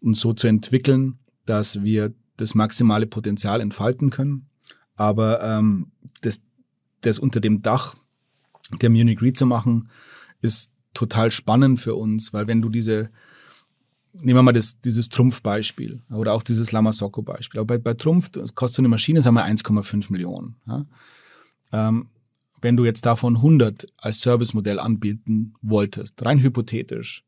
uns so zu entwickeln, dass wir das maximale Potenzial entfalten können. Aber ähm, das, das unter dem Dach der Munich Re zu machen, ist total spannend für uns, weil wenn du diese, nehmen wir mal das, dieses Trumpf-Beispiel oder auch dieses Lamasocco-Beispiel. Aber bei, bei Trumpf das kostet so eine Maschine, sagen wir 1,5 Millionen. Ja? Ähm, wenn du jetzt davon 100 als Servicemodell anbieten wolltest, rein hypothetisch,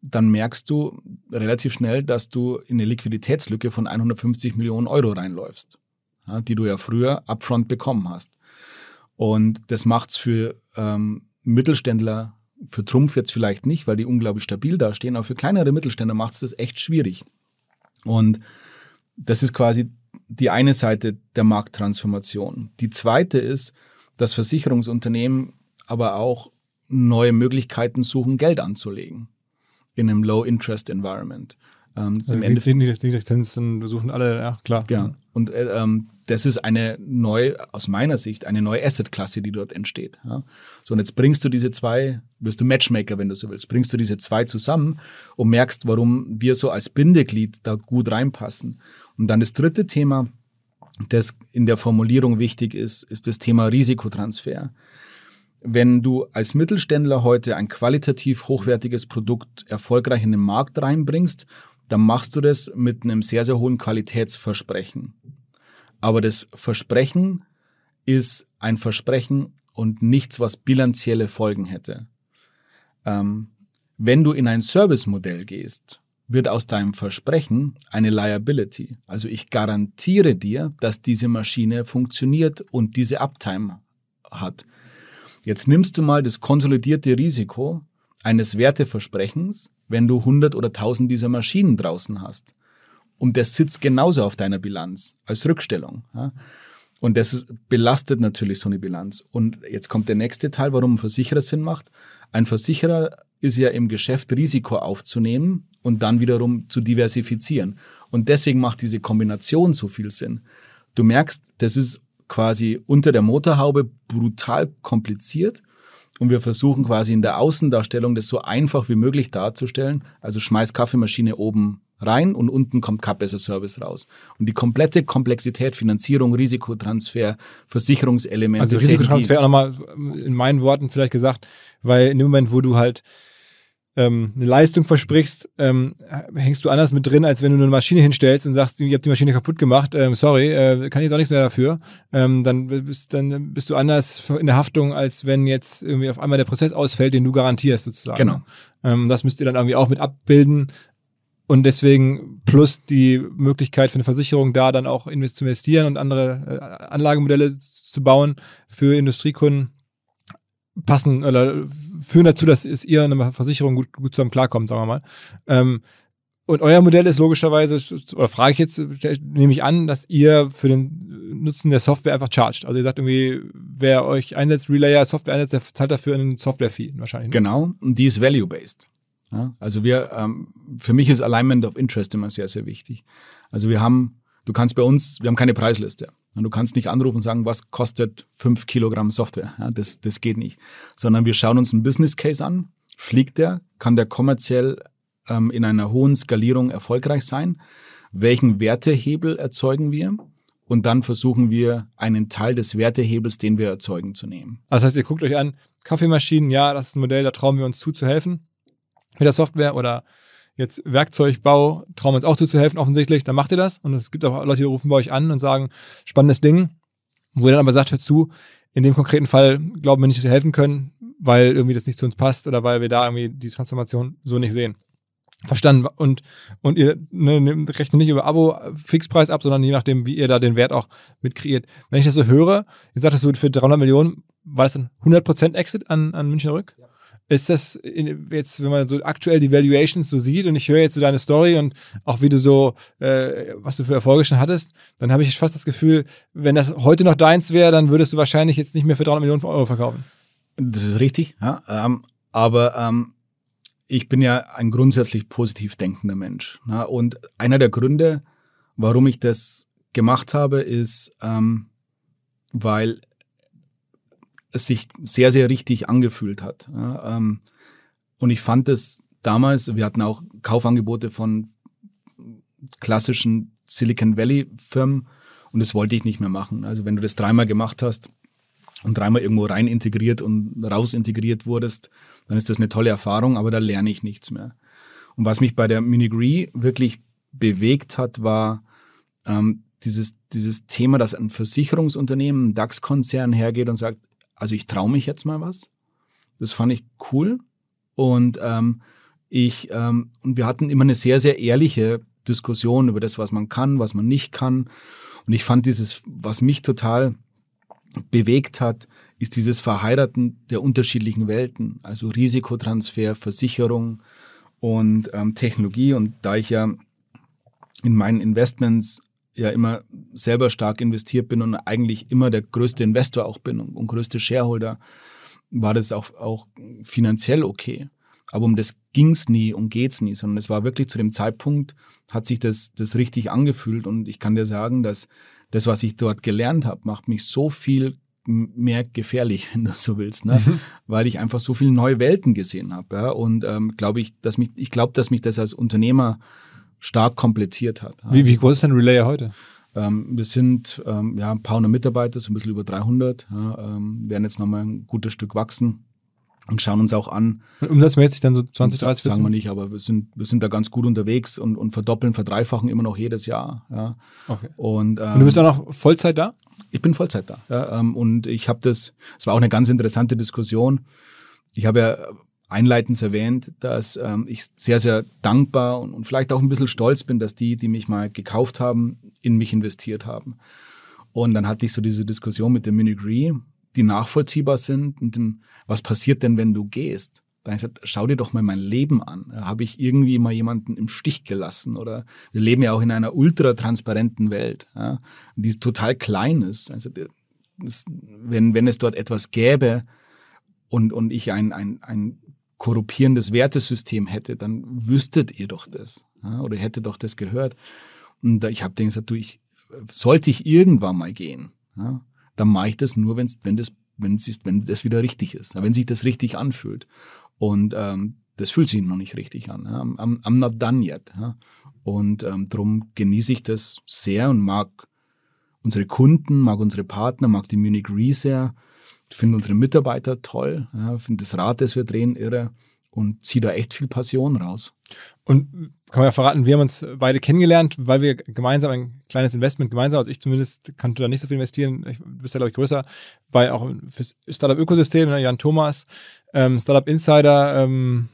dann merkst du relativ schnell, dass du in eine Liquiditätslücke von 150 Millionen Euro reinläufst, ja, die du ja früher upfront bekommen hast. Und das macht es für ähm, Mittelständler, für Trumpf jetzt vielleicht nicht, weil die unglaublich stabil dastehen, aber für kleinere Mittelständler macht es das echt schwierig. Und das ist quasi die eine Seite der Markttransformation. Die zweite ist, dass Versicherungsunternehmen aber auch neue Möglichkeiten suchen, Geld anzulegen in einem Low-Interest-Environment. Ähm, also im Niedrigzinsen äh, suchen alle, ja klar. Ja, und äh, ähm, das ist eine neue, aus meiner Sicht, eine neue Asset-Klasse, die dort entsteht. Ja. So, und jetzt bringst du diese zwei, wirst du Matchmaker, wenn du so willst, bringst du diese zwei zusammen und merkst, warum wir so als Bindeglied da gut reinpassen. Und dann das dritte Thema, das in der Formulierung wichtig ist, ist das Thema Risikotransfer. Wenn du als Mittelständler heute ein qualitativ hochwertiges Produkt erfolgreich in den Markt reinbringst, dann machst du das mit einem sehr, sehr hohen Qualitätsversprechen. Aber das Versprechen ist ein Versprechen und nichts, was bilanzielle Folgen hätte. Ähm, wenn du in ein Servicemodell gehst, wird aus deinem Versprechen eine Liability. Also ich garantiere dir, dass diese Maschine funktioniert und diese Uptime hat. Jetzt nimmst du mal das konsolidierte Risiko eines Werteversprechens, wenn du 100 oder 1000 dieser Maschinen draußen hast. Und das sitzt genauso auf deiner Bilanz als Rückstellung. Und das belastet natürlich so eine Bilanz. Und jetzt kommt der nächste Teil, warum ein Versicherer Sinn macht. Ein Versicherer ist ja im Geschäft, Risiko aufzunehmen und dann wiederum zu diversifizieren. Und deswegen macht diese Kombination so viel Sinn. Du merkst, das ist quasi unter der Motorhaube brutal kompliziert. Und wir versuchen quasi in der Außendarstellung das so einfach wie möglich darzustellen. Also schmeiß Kaffeemaschine oben rein und unten kommt Cup as a Service raus. Und die komplette Komplexität, Finanzierung, Risikotransfer, Versicherungselemente. Also Risikotransfer auch nochmal in meinen Worten vielleicht gesagt, weil in dem Moment, wo du halt ähm, eine Leistung versprichst, ähm, hängst du anders mit drin, als wenn du eine Maschine hinstellst und sagst, ihr habt die Maschine kaputt gemacht, ähm, sorry, äh, kann jetzt auch nichts mehr dafür. Ähm, dann, bist, dann bist du anders in der Haftung, als wenn jetzt irgendwie auf einmal der Prozess ausfällt, den du garantierst sozusagen. Genau. Ähm, das müsst ihr dann irgendwie auch mit abbilden, und deswegen plus die Möglichkeit für eine Versicherung da dann auch zu investieren und andere äh, Anlagemodelle zu bauen für Industriekunden passen oder führen dazu, dass es ihr eine Versicherung gut, gut zusammen klarkommt, sagen wir mal. Ähm, und euer Modell ist logischerweise, oder frage ich jetzt, nehme ich an, dass ihr für den Nutzen der Software einfach chargt. Also ihr sagt irgendwie, wer euch einsetzt, Relayer, Software einsetzt, der zahlt dafür einen Software-Fee wahrscheinlich. Ne? Genau, und die ist value-based. Ja, also wir, ähm, für mich ist Alignment of Interest immer sehr, sehr wichtig. Also wir haben, du kannst bei uns, wir haben keine Preisliste. Und du kannst nicht anrufen und sagen, was kostet fünf Kilogramm Software. Ja, das, das geht nicht. Sondern wir schauen uns einen Business Case an. Fliegt der? Kann der kommerziell ähm, in einer hohen Skalierung erfolgreich sein? Welchen Wertehebel erzeugen wir? Und dann versuchen wir, einen Teil des Wertehebels, den wir erzeugen, zu nehmen. Also das heißt, ihr guckt euch an, Kaffeemaschinen, ja, das ist ein Modell, da trauen wir uns zu, zu helfen mit der Software oder jetzt Werkzeugbau, trauen wir uns auch zu, helfen offensichtlich, dann macht ihr das. Und es gibt auch Leute, die rufen bei euch an und sagen, spannendes Ding, wo ihr dann aber sagt, hört zu, in dem konkreten Fall glauben wir nicht, dass wir helfen können, weil irgendwie das nicht zu uns passt oder weil wir da irgendwie die Transformation so nicht sehen. Verstanden. Und, und ihr ne, nehmt, rechnet nicht über Abo-Fixpreis ab, sondern je nachdem, wie ihr da den Wert auch mit kreiert. Wenn ich das so höre, jetzt sagtest du, für 300 Millionen war das dann 100% Exit an, an München Rück? Ja ist das in, jetzt, wenn man so aktuell die Valuations so sieht und ich höre jetzt so deine Story und auch wie du so, äh, was du für Erfolge schon hattest, dann habe ich fast das Gefühl, wenn das heute noch deins wäre, dann würdest du wahrscheinlich jetzt nicht mehr für 300 Millionen Euro verkaufen. Das ist richtig, ja. Ähm, aber ähm, ich bin ja ein grundsätzlich positiv denkender Mensch. Na? Ne, und einer der Gründe, warum ich das gemacht habe, ist, ähm, weil es sich sehr, sehr richtig angefühlt hat. Ja, ähm, und ich fand es damals, wir hatten auch Kaufangebote von klassischen Silicon Valley-Firmen und das wollte ich nicht mehr machen. Also wenn du das dreimal gemacht hast und dreimal irgendwo rein integriert und raus integriert wurdest, dann ist das eine tolle Erfahrung, aber da lerne ich nichts mehr. Und was mich bei der Minigree wirklich bewegt hat, war ähm, dieses, dieses Thema, dass ein Versicherungsunternehmen, ein DAX-Konzern hergeht und sagt, also ich traue mich jetzt mal was. Das fand ich cool. Und ähm, ich, ähm, und wir hatten immer eine sehr, sehr ehrliche Diskussion über das, was man kann, was man nicht kann. Und ich fand dieses, was mich total bewegt hat, ist dieses Verheiraten der unterschiedlichen Welten, also Risikotransfer, Versicherung und ähm, Technologie. Und da ich ja in meinen Investments ja immer selber stark investiert bin und eigentlich immer der größte Investor auch bin und, und größte Shareholder, war das auch, auch finanziell okay. Aber um das ging es nie und geht es nie, sondern es war wirklich zu dem Zeitpunkt, hat sich das, das richtig angefühlt und ich kann dir sagen, dass das, was ich dort gelernt habe, macht mich so viel mehr gefährlich, *laughs* wenn du so willst, ne? Mhm. weil ich einfach so viele neue Welten gesehen habe. Ja? Und ähm, glaube ich, dass mich, ich glaube, dass mich das als Unternehmer stark kompliziert hat. Also, wie, wie, also groß ist denn Relay heute? Ähm, wir sind ähm, ja, ein paar hundert Mitarbeiter, so ein bisschen über 300, ja, ähm, werden jetzt nochmal ein gutes Stück wachsen und schauen uns auch an. Und umsatzmäßig dann so 20, 30 Prozent? Sagen wir nicht, aber wir sind, wir sind da ganz gut unterwegs und, und verdoppeln, verdreifachen immer noch jedes Jahr. Ja. Okay. Und, ähm, und, du bist ähm, auch noch Vollzeit da? Ich bin Vollzeit da. Ja, ähm, und ich habe das, es war auch eine ganz interessante Diskussion. Ich habe ja einleitend erwähnt, dass ähm, ich sehr, sehr dankbar und, und, vielleicht auch ein bisschen stolz bin, dass die, die mich mal gekauft haben, in mich investiert haben. Und dann hatte ich so diese Diskussion mit dem Minigree, die nachvollziehbar sind und dem, was passiert denn, wenn du gehst? Dann habe ich gesagt, schau dir doch mal mein Leben an. Habe ich irgendwie mal jemanden im Stich gelassen? Oder wir leben ja auch in einer ultra transparenten Welt, ja, die total klein ist. Also, das, wenn, wenn es dort etwas gäbe, und, und ich ein, ein, ein korrupierendes Wertesystem hätte, dann wüsstet ihr doch das ja, oder hättet doch das gehört. Und ich habe denen gesagt, du, ich, sollte ich irgendwann mal gehen, ja, dann mache ich das nur, wenn's, wenn, das, wenn's ist, wenn das wieder richtig ist, wenn sich das richtig anfühlt. Und ähm, das fühlt sich noch nicht richtig an. Ja. I'm, I'm not done yet. Ja. Und ähm, darum genieße ich das sehr und mag unsere Kunden, mag unsere Partner, mag die Munich Re sehr. Ich finde unsere Mitarbeiter toll, ja, finde das Rad, das wir drehen, irre und ziehe da echt viel Passion raus. Und kann man ja verraten, wir haben uns beide kennengelernt, weil wir gemeinsam ein kleines Investment gemeinsam, also ich zumindest kann da nicht so viel investieren, du bist ja, glaube ich, größer, bei auch fürs Startup-Ökosystem, ne, Jan Thomas, ähm, Startup Insider, ähm,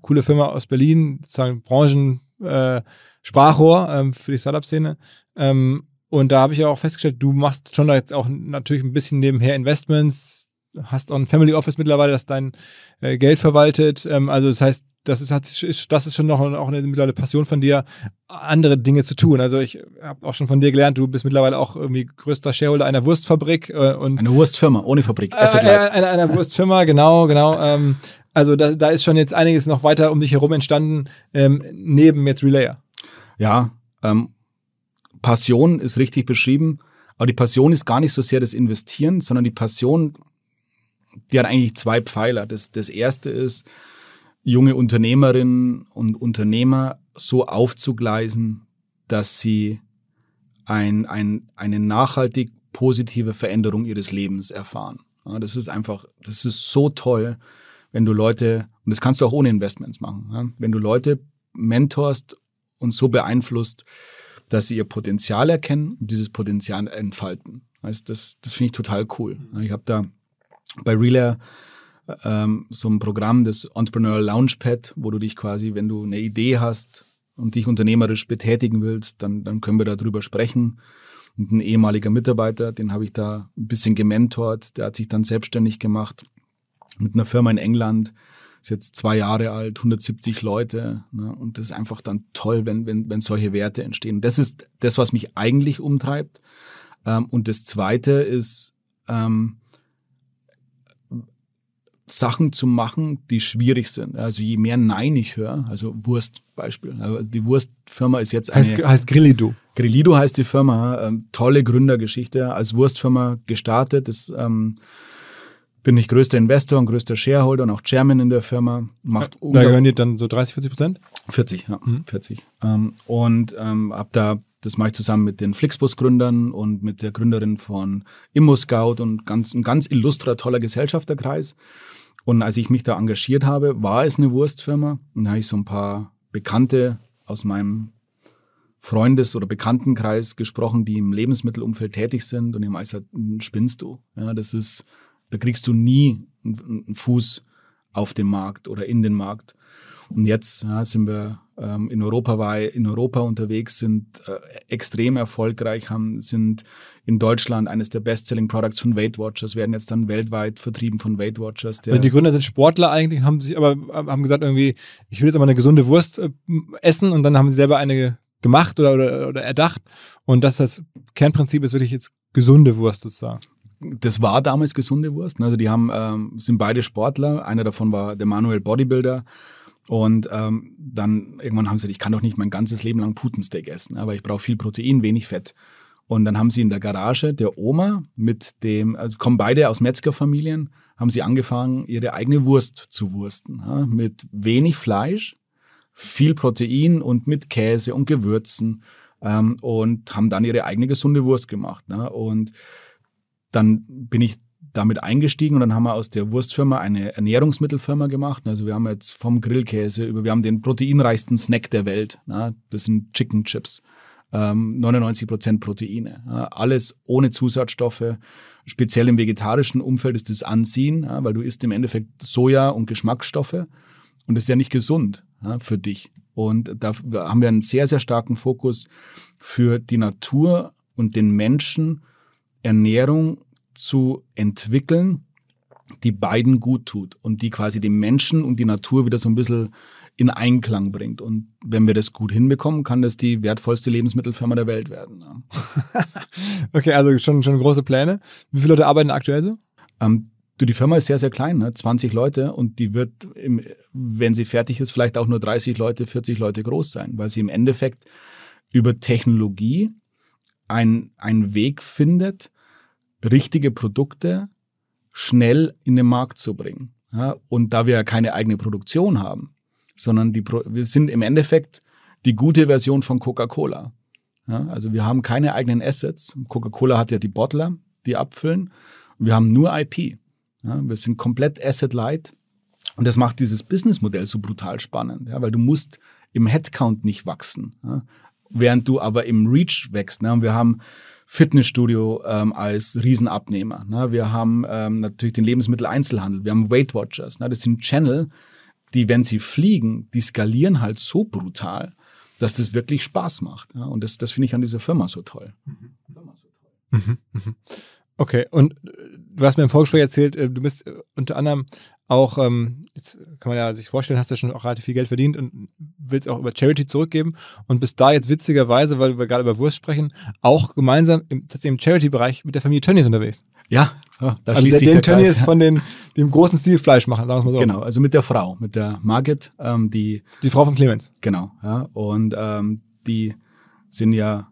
coole Firma aus Berlin, sozusagen Branchen, äh, Sprachrohr ähm, für die Startup-Szene. Ähm, und da habe ich ja auch festgestellt, du machst schon jetzt auch natürlich ein bisschen nebenher Investments, hast auch ein Family Office mittlerweile, das dein äh, Geld verwaltet. Ähm, also das heißt, das ist, das ist schon noch auch eine mittlerweile Passion von dir, andere Dinge zu tun. Also ich habe auch schon von dir gelernt, du bist mittlerweile auch irgendwie größter Shareholder einer Wurstfabrik. Äh, und eine Wurstfirma, ohne Fabrik. Äh, einer, einer Wurstfirma, genau, genau. Ähm, also da, da ist schon jetzt einiges noch weiter um dich herum entstanden, ähm, neben jetzt Relayer. Ja, ähm, Passion ist richtig beschrieben, aber die Passion ist gar nicht so sehr das Investieren, sondern die Passion, die hat eigentlich zwei Pfeiler. Das, das erste ist, junge Unternehmerinnen und Unternehmer so aufzugleisen, dass sie ein, ein, eine nachhaltig positive Veränderung ihres Lebens erfahren. Ja, das ist einfach, das ist so toll, wenn du Leute, und das kannst du auch ohne Investments machen, ja, wenn du Leute mentorst und so beeinflusst, dass sie ihr Potenzial erkennen und dieses Potenzial entfalten. Also das, das finde ich total cool. Mhm. Ich habe da bei Relay ähm, so ein Programm, das Entrepreneurial Launchpad, wo du dich quasi, wenn du eine Idee hast und dich unternehmerisch betätigen willst, dann, dann können wir darüber sprechen. Und ein ehemaliger Mitarbeiter, den habe ich da ein bisschen gementort, der hat sich dann selbstständig gemacht mit einer Firma in England, ist jetzt zwei Jahre alt, 170 Leute. Ne? Und das ist einfach dann toll, wenn, wenn, wenn solche Werte entstehen. Das ist das, was mich eigentlich umtreibt. Ähm, und das Zweite ist, ähm, Sachen zu machen, die schwierig sind. Also je mehr Nein ich höre, also Wurst Beispiel. Ne? Also die Wurstfirma ist jetzt eine... Heißt, heißt Grillido. Grillido heißt die Firma. Ähm, tolle Gründergeschichte. Als Wurstfirma gestartet. Das, ähm, bin ich größter Investor und größter Shareholder und auch Chairman in der Firma. Macht da gehören dir dann so 30, 40 Prozent? 40, ja, mhm. 40. Ähm, und ähm, ab da, das mache ich zusammen mit den Flixbus-Gründern und mit der Gründerin von ImmoScout und ganz, ein ganz illustrer, toller Gesellschafterkreis. Und als ich mich da engagiert habe, war es eine Wurstfirma. Und da habe ich so ein paar Bekannte aus meinem Freundes- oder Bekanntenkreis gesprochen, die im Lebensmittelumfeld tätig sind und ich haben gesagt, hm, spinnst du? Ja, das ist da kriegst du nie einen Fuß auf den Markt oder in den Markt. Und jetzt ja, sind wir ähm, in Europa war in Europa unterwegs, sind äh, extrem erfolgreich, haben, sind in Deutschland eines der bestselling Products von Weight Watchers, werden jetzt dann weltweit vertrieben von Weight Watchers. also die Gründer sind Sportler eigentlich, haben sich aber äh, haben gesagt irgendwie, ich will jetzt aber eine gesunde Wurst äh, essen und dann haben sie selber eine gemacht oder, oder, oder erdacht. Und das, das Kernprinzip ist wirklich jetzt gesunde Wurst sozusagen das war damals gesunde Wurst. Ne? Also die haben, ähm, sind beide Sportler. Einer davon war der Manuel Bodybuilder. Und ähm, dann irgendwann haben sie gesagt, ich kann doch nicht mein ganzes Leben lang Putensteak essen, aber ne? ich brauche viel Protein, wenig Fett. Und dann haben sie in der Garage der Oma mit dem, also kommen beide aus Metzgerfamilien, haben sie angefangen, ihre eigene Wurst zu wursten. Ja? Ne? Mit wenig Fleisch, viel Protein und mit Käse und Gewürzen. Ähm, und haben dann ihre eigene gesunde Wurst gemacht. Ne? Und dann bin ich damit eingestiegen und dann haben wir aus der Wurstfirma eine Ernährungsmittelfirma gemacht. Also wir haben jetzt vom Grillkäse über, wir haben den proteinreichsten Snack der Welt. Na, ne? das sind Chicken Chips. 99 ähm, Prozent Proteine. alles ohne Zusatzstoffe. Speziell im vegetarischen Umfeld ist das Anziehen, weil du isst im Endeffekt Soja und Geschmacksstoffe und das ist ja nicht gesund für dich. Und da haben wir einen sehr, sehr starken Fokus für die Natur und den Menschen, Ernährung zu entwickeln, die beiden gut tut und die quasi den Menschen und die Natur wieder so ein bisschen in Einklang bringt. Und wenn wir das gut hinbekommen, kann das die wertvollste Lebensmittelfirma der Welt werden. *laughs* okay, also schon, schon große Pläne. Wie viele Leute arbeiten aktuell so? Ähm, du, die Firma ist sehr, sehr klein, ne? 20 Leute und die wird, im, wenn sie fertig ist, vielleicht auch nur 30 Leute, 40 Leute groß sein, weil sie im Endeffekt über Technologie einen Weg findet, richtige Produkte schnell in den Markt zu bringen. Ja, und da wir ja keine eigene Produktion haben, sondern die Pro wir sind im Endeffekt die gute Version von Coca-Cola. Ja, also wir haben keine eigenen Assets. Coca-Cola hat ja die Bottler, die abfüllen. Wir haben nur IP. Ja, wir sind komplett asset-light. Und das macht dieses Businessmodell so brutal spannend, ja, weil du musst im Headcount nicht wachsen, ja, während du aber im Reach wächst. Ne? Und wir haben Fitnessstudio ähm, als Riesenabnehmer. Ne? Wir haben ähm, natürlich den Lebensmitteleinzelhandel, wir haben Weight Watchers. Ne? Das sind Channel, die, wenn sie fliegen, die skalieren halt so brutal, dass das wirklich Spaß macht. Ja? Und das, das finde ich an dieser Firma so toll. Mhm. mhm, mhm. Okay, und äh, du hast mir im Vorgespräch erzählt, äh, du bist äh, unter anderem auch, ähm, jetzt kann man ja sich vorstellen, hast du ja schon auch relativ viel Geld verdient und willst auch über Charity zurückgeben und bist da jetzt witzigerweise, weil wir gerade über Wurst sprechen, auch gemeinsam im, tatsächlich im Charity-Bereich mit der Familie Tönnies unterwegs. Ja, oh, da also schließt der, sich der Tönnies Kreis. von den, dem großen Stil Fleisch machen, sagen wir mal so. Genau, also mit der Frau, mit der Margit, ähm, die... Die Frau von Clemens. Genau, ja, und ähm, die sind ja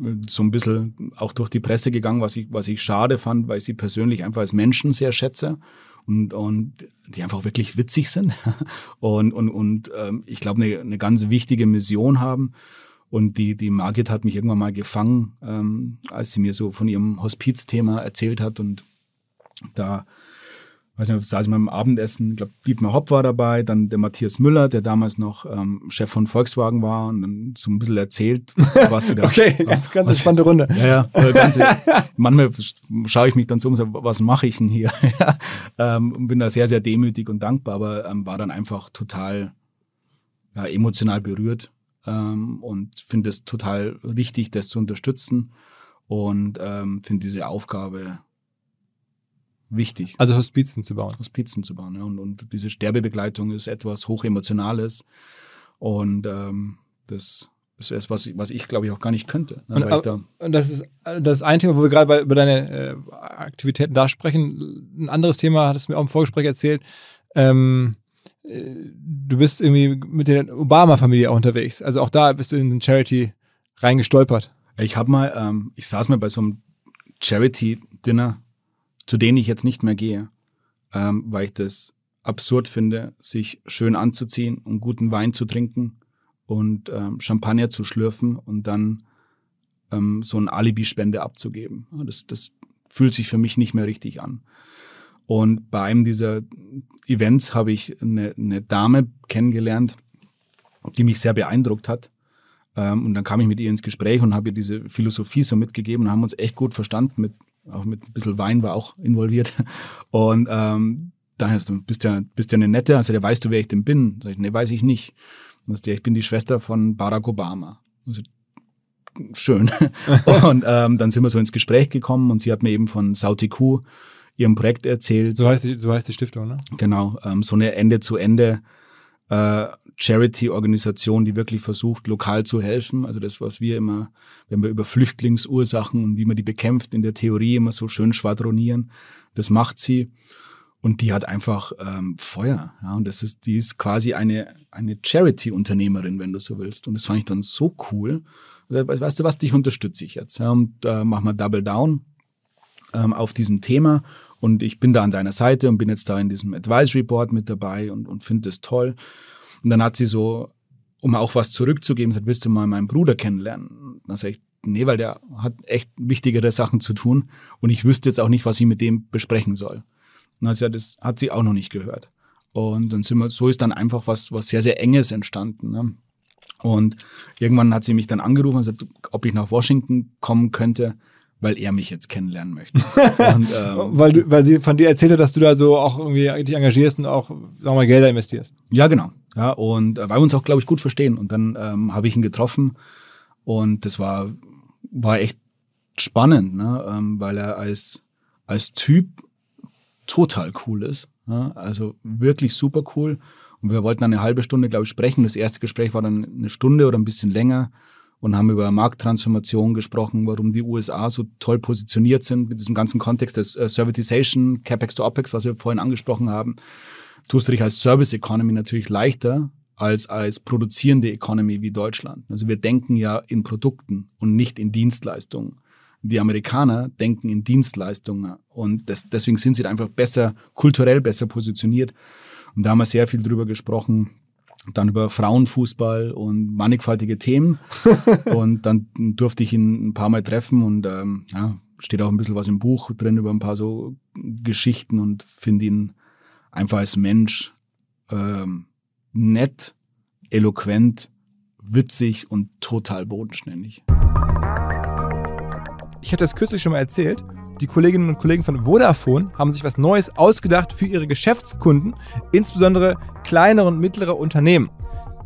äh, so ein bisschen auch durch die Presse gegangen, was ich, was ich schade fand, weil ich sie persönlich einfach als Menschen sehr schätze und, und die einfach wirklich witzig sind *laughs* und, und, und ähm, ich glaube, eine, eine ganz wichtige Mission haben. Und die, die Margit hat mich irgendwann mal gefangen, ähm, als sie mir so von ihrem Hospizthema erzählt hat. Und da weiß nicht, saß ich mal im Abendessen, ich glaube, Dietmar Hopp war dabei, dann der Matthias Müller, der damals noch ähm, Chef von Volkswagen war und dann so ein bisschen erzählt, was sie *laughs* da. okay, ganz, ganz was, spannende Runde. Ja, ja. Ganze, *laughs* manchmal schaue ich mich dann so um, was mache ich denn hier? *laughs* ähm, bin da sehr, sehr demütig und dankbar, aber ähm, war dann einfach total ja, emotional berührt ähm, und finde es total richtig, das zu unterstützen und ähm, finde diese Aufgabe wichtig. Also Hospizen zu bauen. Hospizen zu bauen. Ja. Und, und diese Sterbebegleitung ist etwas Hochemotionales. Und ähm, das ist etwas, was, was ich, glaube ich, auch gar nicht könnte. Ne, und, da und, das, ist, das ist ein Thema, wo wir gerade bei, über deine äh, Aktivitäten da sprechen. Ein anderes Thema, hattest du mir auch im Vorgespräch erzählt. Ähm, äh, du bist irgendwie mit der Obama-Familie auch unterwegs. Also auch da bist du in den Charity reingestolpert. Ich habe mal, ähm, ich saß mal bei so einem Charity-Dinner zu denen ich jetzt nicht mehr gehe, ähm, weil ich das absurd finde, sich schön anzuziehen und guten Wein zu trinken und ähm, Champagner zu schlürfen und dann ähm, so ein Alibi-Spende abzugeben. Das, das fühlt sich für mich nicht mehr richtig an. Und bei einem dieser Events habe ich eine, eine Dame kennengelernt, die mich sehr beeindruckt hat. Ähm, und dann kam ich mit ihr ins Gespräch und habe ihr diese Philosophie so mitgegeben und haben uns echt gut verstanden mit, auch mit ein bisschen Wein war auch involviert. Und ähm, dann er bist ja, bist ja eine nette, sagt der weißt du, wer ich denn bin. Sag ich, nee, weiß ich nicht. Und das ist der, ich bin die Schwester von Barack Obama. Also, schön. *laughs* und ähm, dann sind wir so ins Gespräch gekommen und sie hat mir eben von SautiQ ihrem Projekt erzählt. So heißt die, so heißt die Stiftung, ne? Genau, ähm, so eine Ende-zu-Ende ende zu ende äh, Charity-Organisation, die wirklich versucht, lokal zu helfen. Also das, was wir immer, wenn wir über Flüchtlingsursachen und wie man die bekämpft, in der Theorie immer so schön schwadronieren, das macht sie. Und die hat einfach ähm, Feuer. Ja, und das ist, die ist quasi eine, eine Charity-Unternehmerin, wenn du so willst. Und das fand ich dann so cool. Äh, weißt du was, dich unterstütze ich jetzt. Ja, und äh, machen wir Double Down ähm, auf diesem Thema und ich bin da an deiner Seite und bin jetzt da in diesem Advisory Board mit dabei und, und finde das toll. Und dann hat sie so, um auch was zurückzugeben, gesagt, willst du mal meinen Bruder kennenlernen? Dann sage ich, nee, weil der hat echt wichtigere Sachen zu tun und ich wüsste jetzt auch nicht, was ich mit dem besprechen soll. Und dann also, das hat sie auch noch nicht gehört. Und dann sind wir, so ist dann einfach was, was sehr, sehr Enges entstanden. Ne? Und irgendwann hat sie mich dann angerufen und gesagt, ob ich nach Washington kommen könnte weil er mich jetzt kennenlernen möchte. *laughs* Und, ähm, weil, du, weil sie von dir erzählt hat, dass du da so auch irgendwie dich engagierst und auch, sagen wir mal, Gelder investierst. Ja, genau. Ja, und äh, weil wir uns auch, glaube ich, gut verstehen. Und dann ähm, habe ich ihn getroffen und das war, war echt spannend, ne? ähm, weil er als, als Typ total cool ist. Ja? Ne? Also wirklich super cool. Und wir wollten eine halbe Stunde, glaube ich, sprechen. Das erste Gespräch war dann eine Stunde oder ein bisschen länger und haben über Markttransformation gesprochen, warum die USA so toll positioniert sind mit diesem ganzen Kontext der äh, Servitization, CapEx to OpEx, was wir vorhin angesprochen haben. Tust du dich als Service Economy natürlich leichter als als produzierende Economy wie Deutschland. Also wir denken ja in Produkten und nicht in Dienstleistungen. Die Amerikaner denken in Dienstleistungen und das, deswegen sind sie einfach besser, kulturell besser positioniert. Und da haben wir sehr viel drüber gesprochen, dann über Frauenfußball und mannigfaltige Themen. *laughs* und dann durfte ich ihn ein paar Mal treffen und ähm, ja, steht auch ein bisschen was im Buch drin über ein paar so Geschichten und finde ihn einfach als Mensch ähm, nett, eloquent, witzig und total bodenständig. Ich hatte das kürzlich schon mal erzählt die Kolleginnen und Kollegen von Vodafone haben sich was Neues ausgedacht für ihre Geschäftskunden, insbesondere kleinere und mittlere Unternehmen.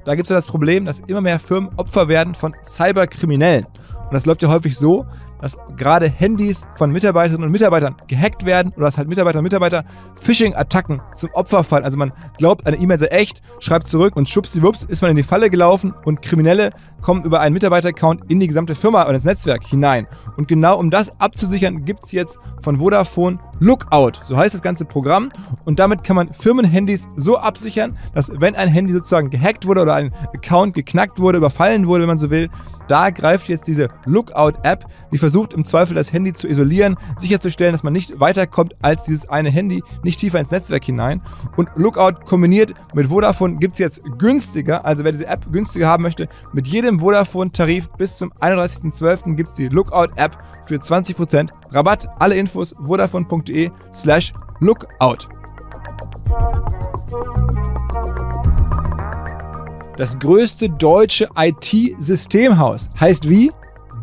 Da gibt es ja das Problem, dass immer mehr Firmen Opfer werden von Cyberkriminellen. Und das läuft ja häufig so, dass gerade Handys von Mitarbeiterinnen und Mitarbeitern gehackt werden oder dass halt Mitarbeiter und Mitarbeiter Phishing-Attacken zum Opfer fallen. Also man glaubt, eine E-Mail sei echt, schreibt zurück und schubsdiwups ist man in die Falle gelaufen und Kriminelle kommen über einen Mitarbeiter-Account in die gesamte Firma und ins Netzwerk hinein. Und genau um das abzusichern, gibt es jetzt von Vodafone Lookout, so heißt das ganze Programm. Und damit kann man Firmenhandys so absichern, dass wenn ein Handy sozusagen gehackt wurde oder ein Account geknackt wurde, überfallen wurde, wenn man so will, da greift jetzt diese Lookout-App, die versucht, versucht im Zweifel das Handy zu isolieren, sicherzustellen, dass man nicht weiterkommt als dieses eine Handy, nicht tiefer ins Netzwerk hinein. Und Lookout kombiniert mit Vodafone gibt es jetzt günstiger, also wer diese App günstiger haben möchte, mit jedem Vodafone-Tarif bis zum 31.12. gibt es die Lookout-App für 20% Rabatt. Alle Infos vodafone.de slash Lookout. Das größte deutsche IT-Systemhaus heißt wie?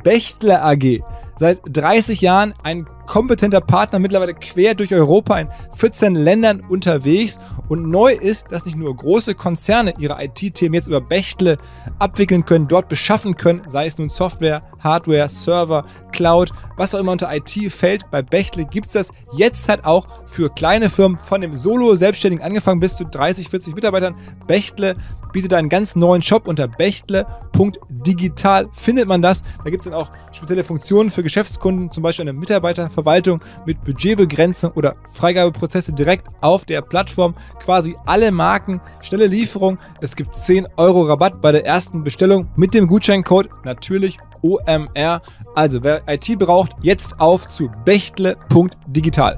Bechtler AG seit 30 Jahren ein kompetenter Partner, mittlerweile quer durch Europa in 14 Ländern unterwegs. Und neu ist, dass nicht nur große Konzerne ihre IT-Themen jetzt über Bechtle abwickeln können, dort beschaffen können, sei es nun Software, Hardware, Server, Cloud, was auch immer unter IT fällt. Bei Bechtle gibt es das jetzt halt auch für kleine Firmen von dem Solo-Selbstständigen angefangen bis zu 30, 40 Mitarbeitern. Bechtle bietet einen ganz neuen Shop unter bechtle.digital. Findet man das. Da gibt es dann auch spezielle Funktionen für Geschäftskunden, zum Beispiel eine Mitarbeiterverwaltung mit Budgetbegrenzung oder Freigabeprozesse direkt auf der Plattform. Quasi alle Marken, schnelle Lieferung. Es gibt 10 Euro Rabatt bei der ersten Bestellung mit dem Gutscheincode natürlich OMR. Also wer IT braucht, jetzt auf zu bechtle.digital.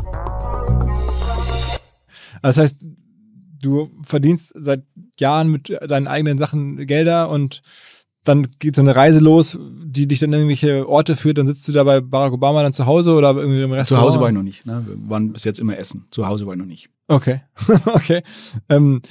Das heißt, du verdienst seit Jahren mit deinen eigenen Sachen Gelder und dann geht so eine Reise los, die dich dann irgendwelche Orte führt, dann sitzt du da bei Barack Obama dann zu Hause oder irgendwie im Restaurant? Zu Hause war ich noch nicht. Ne? Wir waren bis jetzt immer essen. Zu Hause war ich noch nicht. Okay, *laughs* okay. Ähm,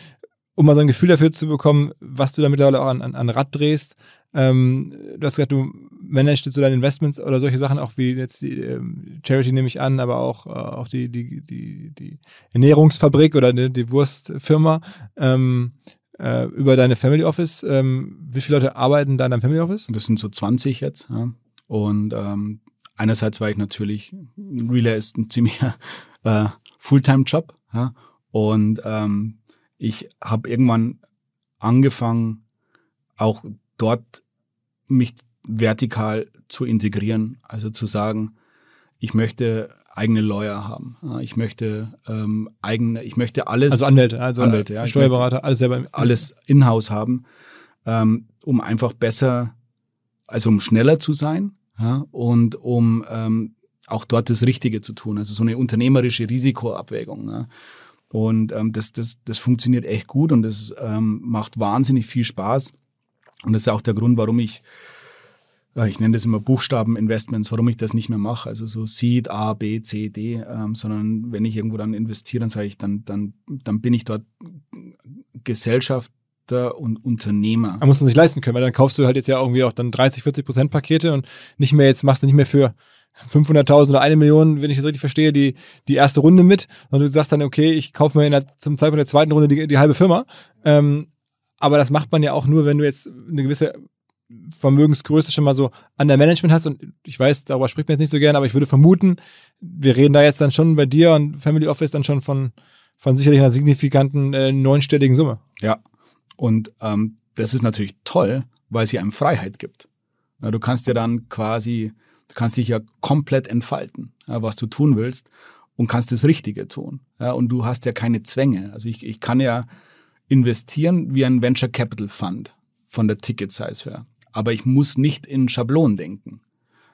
um mal so ein Gefühl dafür zu bekommen, was du da mittlerweile auch an, an, an Rad drehst. Ähm, du hast gesagt, du managst du deine Investments oder solche Sachen auch wie jetzt die ähm, Charity nehme ich an, aber auch, äh, auch die, die, die, die Ernährungsfabrik oder die, die Wurstfirma ähm, äh, über deine Family Office. Ähm, wie viele Leute arbeiten da in deinem Family Office? Das sind so 20 jetzt. Ja. Und ähm, einerseits war ich natürlich, Relay ist ein ziemlicher äh, Fulltime-Job. Ja. Und ähm, ich habe irgendwann angefangen, auch dort mich vertikal zu integrieren. Also zu sagen, ich möchte eigene Lawyer haben. Ich möchte ähm, eigene, ich möchte alles. Also Anwälte, also Anwälte, ja, Steuerberater, alles selber. Alles in-house haben, ähm, um einfach besser, also um schneller zu sein ja, und um ähm, auch dort das Richtige zu tun. Also so eine unternehmerische Risikoabwägung. Ja. Und ähm, das, das, das funktioniert echt gut und das ähm, macht wahnsinnig viel Spaß. Und das ist auch der Grund, warum ich ich nenne das immer Buchstaben-Investments, warum ich das nicht mehr mache. Also so Seed, A, B, C, D, ähm, sondern wenn ich irgendwo dann investiere, dann sage ich, dann, dann, dann bin ich dort Gesellschafter und Unternehmer. Man muss man sich leisten können, weil dann kaufst du halt jetzt ja irgendwie auch dann 30, 40 Prozent Pakete und nicht mehr jetzt machst du nicht mehr für 500.000 oder eine Million, wenn ich das richtig verstehe, die, die erste Runde mit, sondern du sagst dann, okay, ich kaufe mir der, zum Zeitpunkt der zweiten Runde die, die halbe Firma. Ähm, aber das macht man ja auch nur, wenn du jetzt eine gewisse Vermögensgröße schon mal so an der Management hast und ich weiß, darüber spricht man jetzt nicht so gerne, aber ich würde vermuten, wir reden da jetzt dann schon bei dir und Family Office dann schon von, von sicherlich einer signifikanten äh, neunstelligen Summe. Ja, und ähm, das ist natürlich toll, weil es sie einem Freiheit gibt. Ja, du kannst ja dann quasi, du kannst dich ja komplett entfalten, ja, was du tun willst und kannst das Richtige tun. Ja, und du hast ja keine Zwänge. Also ich, ich kann ja investieren wie ein Venture Capital Fund von der Ticket Size her aber ich muss nicht in Schablonen denken.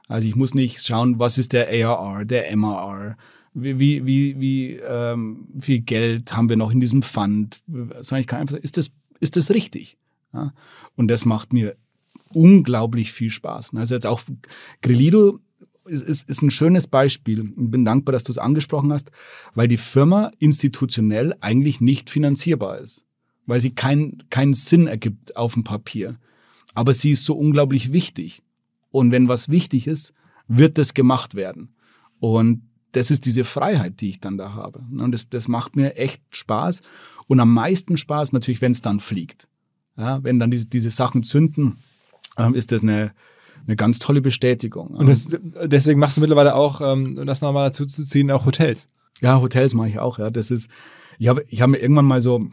Also ich muss nicht schauen, was ist der ARR, der MRR, wie, wie, wie, ähm, viel Geld haben wir noch in diesem Fund, sondern ich kann einfach sagen, ist das, ist das richtig? Ja? Und das macht mir unglaublich viel Spaß. Also jetzt auch Grillido ist, ist, ist ein schönes Beispiel. Ich bin dankbar, dass du es angesprochen hast, weil die Firma institutionell eigentlich nicht finanzierbar ist, weil sie keinen keinen Sinn ergibt auf dem Papier aber sie ist so unglaublich wichtig. Und wenn was wichtig ist, wird das gemacht werden. Und das ist diese Freiheit, die ich dann da habe. Und das, das macht mir echt Spaß. Und am meisten Spaß natürlich, wenn es dann fliegt. Ja, wenn dann diese, diese Sachen zünden, ähm, ist das eine, eine ganz tolle Bestätigung. Und das, deswegen machst du mittlerweile auch, ähm, um das nochmal dazu zu ziehen, auch Hotels. Ja, Hotels mache ich auch. Ja, das ist, ich habe, ich habe mir irgendwann mal so,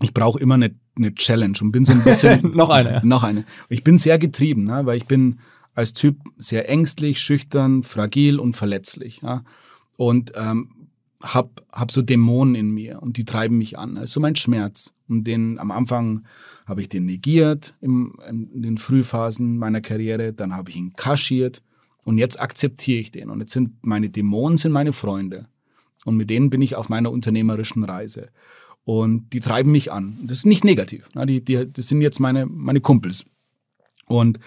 ich brauche immer eine eine Challenge und bin so ein bisschen. *laughs* noch eine. Noch eine. Ich bin sehr getrieben, ne? weil ich bin als Typ sehr ängstlich, schüchtern, fragil und verletzlich. Ja? Und ähm, hab, hab so Dämonen in mir und die treiben mich an. Das ist so mein Schmerz. Und den am Anfang habe ich den negiert im, in den Frühphasen meiner Karriere, dann habe ich ihn kaschiert und jetzt akzeptiere ich den. Und jetzt sind meine Dämonen sind meine Freunde. Und mit denen bin ich auf meiner unternehmerischen Reise. Und die treiben mich an. Das ist nicht negativ. Na, ne? die, die, das sind jetzt meine, meine Kumpels. Und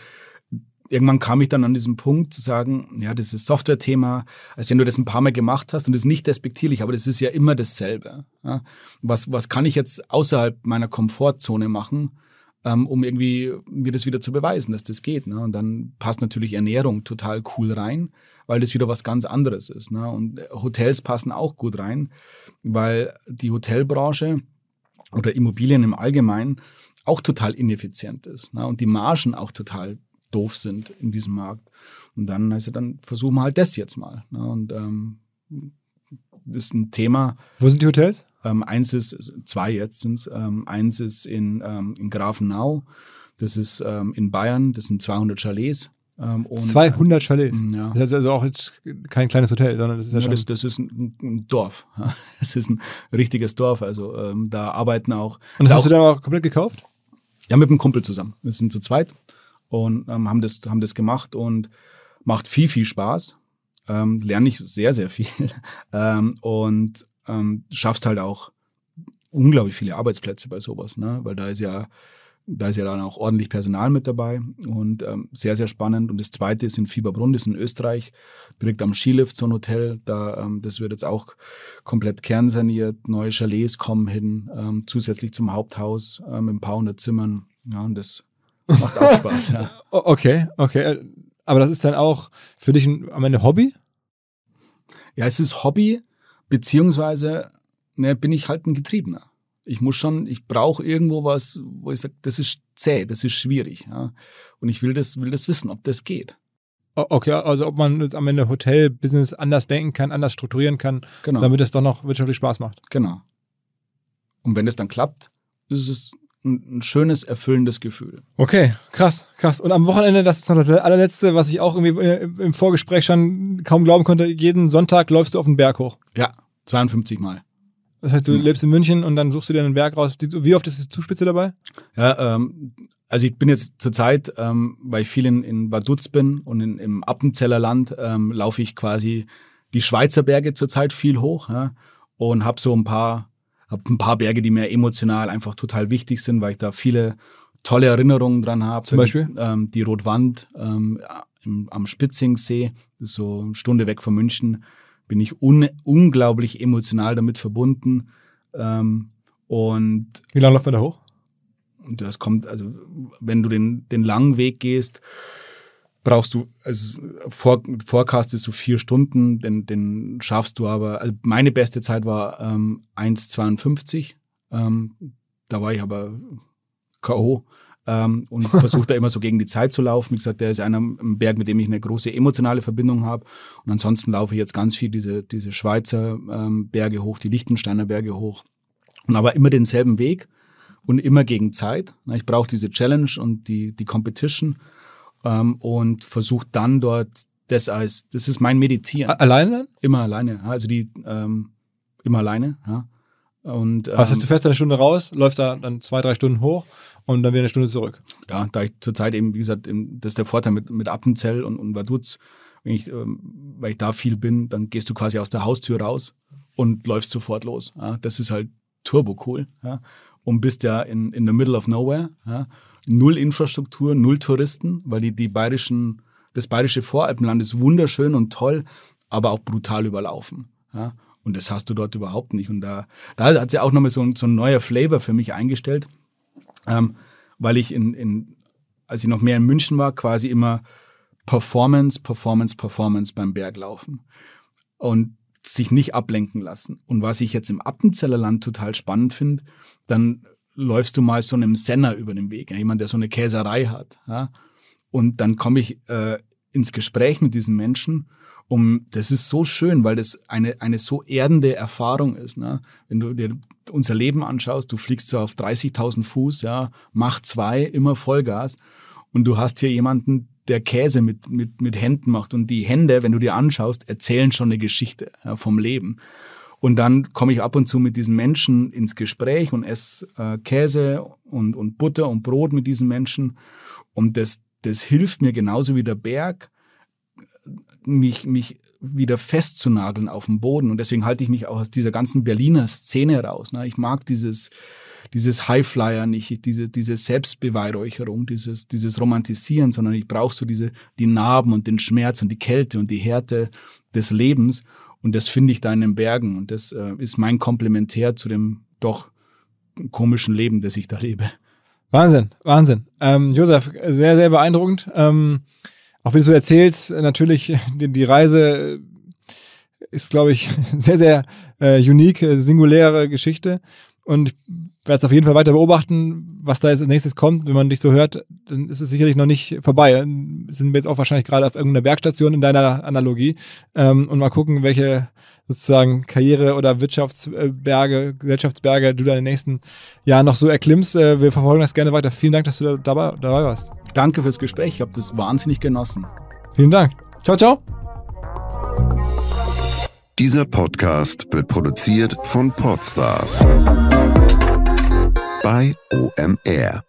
irgendwann kam ich dann an diesen Punkt zu sagen, ja, das ist Software-Thema, Also wenn du das ein paar Mal gemacht hast und das ist nicht despektierlich, aber das ist ja immer dasselbe. Ja? Was, was kann ich jetzt außerhalb meiner Komfortzone machen, ähm, um irgendwie mir das wieder zu beweisen, dass das geht. Ne? Und dann passt natürlich Ernährung total cool rein, weil das wieder was ganz anderes ist. Ne? Und Hotels passen auch gut rein, weil die Hotelbranche oder Immobilien im Allgemeinen auch total ineffizient ist ne? und die Margen auch total doof sind in diesem Markt. Und dann also, dann versuchen wir halt das jetzt mal. Ne? Und ähm, ist ein Thema. Wo sind die Hotels? Ähm, eins ist, zwei jetzt sind es. Ähm, eins ist in, ähm, in Grafenau, das ist ähm, in Bayern, das sind 200 Chalets. Ähm, 200 äh, Chalets. Ja. Das ist also auch kein kleines Hotel, sondern das ist ja, schon. Das, das ist ein, ein Dorf. Es *laughs* ist ein richtiges Dorf. Also ähm, da arbeiten auch. Und das hast auch, du dann auch komplett gekauft? Ja, mit einem Kumpel zusammen. Wir sind zu zweit und ähm, haben, das, haben das gemacht und macht viel, viel Spaß ähm, lerne ich sehr, sehr viel *laughs* ähm, und ähm, schaffst halt auch unglaublich viele Arbeitsplätze bei sowas, ne? weil da ist ja da ist ja dann auch ordentlich Personal mit dabei und ähm, sehr, sehr spannend. Und das zweite ist in Fieberbrunn, das ist in Österreich, direkt am Skilift, so ein Hotel. Da, ähm, das wird jetzt auch komplett kernsaniert, neue Chalets kommen hin, ähm, zusätzlich zum Haupthaus ähm, mit ein paar hundert Zimmern. Ja, und das macht auch *laughs* Spaß. ja. Okay, okay. Aber das ist dann auch für dich am Ende Hobby? Ja, es ist Hobby, beziehungsweise ne, bin ich halt ein Getriebener. Ich muss schon, ich brauche irgendwo was, wo ich sage, das ist zäh, das ist schwierig. Ja. Und ich will das, will das wissen, ob das geht. Okay, also ob man jetzt am Ende Hotel-Business anders denken kann, anders strukturieren kann, genau. damit es doch noch wirtschaftlich Spaß macht. Genau. Und wenn es dann klappt, ist es ein, schönes, erfüllendes Gefühl. Okay, krass, krass. Und am Wochenende, das ist noch das allerletzte, was ich auch irgendwie äh, im Vorgespräch schon kaum glauben konnte, jeden Sonntag läufst du auf den Berg hoch. Ja, 52 Mal. Das heißt, du ja. Mhm. lebst in München und dann suchst du dir einen Berg raus. Wie oft ist die Zuspitze dabei? Ja, ähm, also ich bin jetzt zurzeit, ähm, weil ich viel in, in Bad Dutz bin und in, im Appenzeller Land, ähm, laufe ich quasi die Schweizer Berge zurzeit viel hoch ja, und habe so ein paar habe ein paar Berge, die mir emotional einfach total wichtig sind, weil ich da viele tolle Erinnerungen dran habe. Zum Beispiel? Ähm, die Rotwand ähm, im, am Spitzingsee, so eine Stunde weg von München, bin ich un unglaublich emotional damit verbunden. Ähm, und Wie lange läuft man da hoch? Das kommt, also wenn du den, den langen Weg gehst, brauchst du, also vor, forecastest du vier Stunden, den, den schaffst du aber. Also meine beste Zeit war ähm, 1,52. Ähm, da war ich aber K.O. Ähm, und *laughs* versucht da immer so gegen die Zeit zu laufen. Wie gesagt, der ist einer im Berg, mit dem ich eine große emotionale Verbindung habe. Und ansonsten laufe ich jetzt ganz viel diese, diese Schweizer ähm, Berge hoch, die Lichtensteiner Berge hoch. Und aber immer denselben Weg und immer gegen Zeit. Ich brauche diese Challenge und die, die Competition ähm, und versuche dann dort das als, das ist mein Meditieren. Alleine? Immer alleine, also die, ähm, immer alleine, ja. Und, ähm, Was heißt, du fest eine Stunde raus, läufst da dann zwei, drei Stunden hoch und dann wieder eine Stunde zurück? Ja, da ich zurzeit eben, wie gesagt, das ist der Vorteil mit, mit Appenzell und, und Vaduz, wenn ich, ähm, weil ich da viel bin, dann gehst du quasi aus der Haustür raus und läufst sofort los. Ja? Das ist halt turbo cool ja? und bist ja in, in the middle of nowhere. Ja? null Infrastruktur, null Touristen, weil die, die bayerischen, das bayerische Voralpenland ist wunderschön und toll, aber auch brutal überlaufen. Ja? Und das hast du dort überhaupt nicht. Und da, da hat sie ja auch nochmal so, so ein neuer Flavor für mich eingestellt, ähm, weil ich, in, in, als ich noch mehr in München war, quasi immer Performance, Performance, Performance beim Berglaufen. Und sich nicht ablenken lassen. Und was ich jetzt im Appenzellerland total spannend finde, dann läufst du mal so einem Senner über den Weg, ja, jemand, der so eine Käserei hat. Ja? Und dann komme ich äh, ins Gespräch mit diesen Menschen. Um, das ist so schön, weil das eine, eine so erdende Erfahrung ist. Ne? Wenn du dir unser Leben anschaust, du fliegst so auf 30.000 Fuß, ja, mach zwei, immer Vollgas. Und du hast hier jemanden, der Käse mit, mit, mit Händen macht. Und die Hände, wenn du dir anschaust, erzählen schon eine Geschichte ja, vom Leben. Und dann komme ich ab und zu mit diesen Menschen ins Gespräch und esse äh, Käse und, und Butter und Brot mit diesen Menschen. Und das, das hilft mir genauso wie der Berg, mich, mich wieder festzunageln auf dem Boden. Und deswegen halte ich mich auch aus dieser ganzen Berliner Szene raus. Ne? Ich mag dieses, dieses Highflyer nicht, diese, diese Selbstbeweihräucherung, dieses, dieses Romantisieren, sondern ich brauche so diese, die Narben und den Schmerz und die Kälte und die Härte des Lebens. Und das finde ich da in den Bergen. Und das äh, ist mein Komplementär zu dem doch komischen Leben, das ich da lebe. Wahnsinn, Wahnsinn. Ähm, Josef, sehr, sehr beeindruckend. Ähm, auch wie du erzählst, natürlich die, die Reise ist, glaube ich, *laughs* sehr, sehr äh, unique, äh, singuläre Geschichte. Und werde es auf jeden Fall weiter beobachten, was da jetzt als nächstes kommt. Wenn man dich so hört, dann ist es sicherlich noch nicht vorbei. Sind wir jetzt auch wahrscheinlich gerade auf irgendeiner Bergstation in deiner Analogie ähm, und mal gucken, welche sozusagen Karriere- oder Wirtschaftsberge, Gesellschaftsberge du da in den nächsten Jahren noch so erklimmst. Äh, wir verfolgen das gerne weiter. Vielen Dank, dass du da dabei, dabei warst. Danke fürs Gespräch. Ich habe das wahnsinnig genossen. Vielen Dank. Ciao, ciao. Dieser Podcast wird produziert von Podstars. by OMR.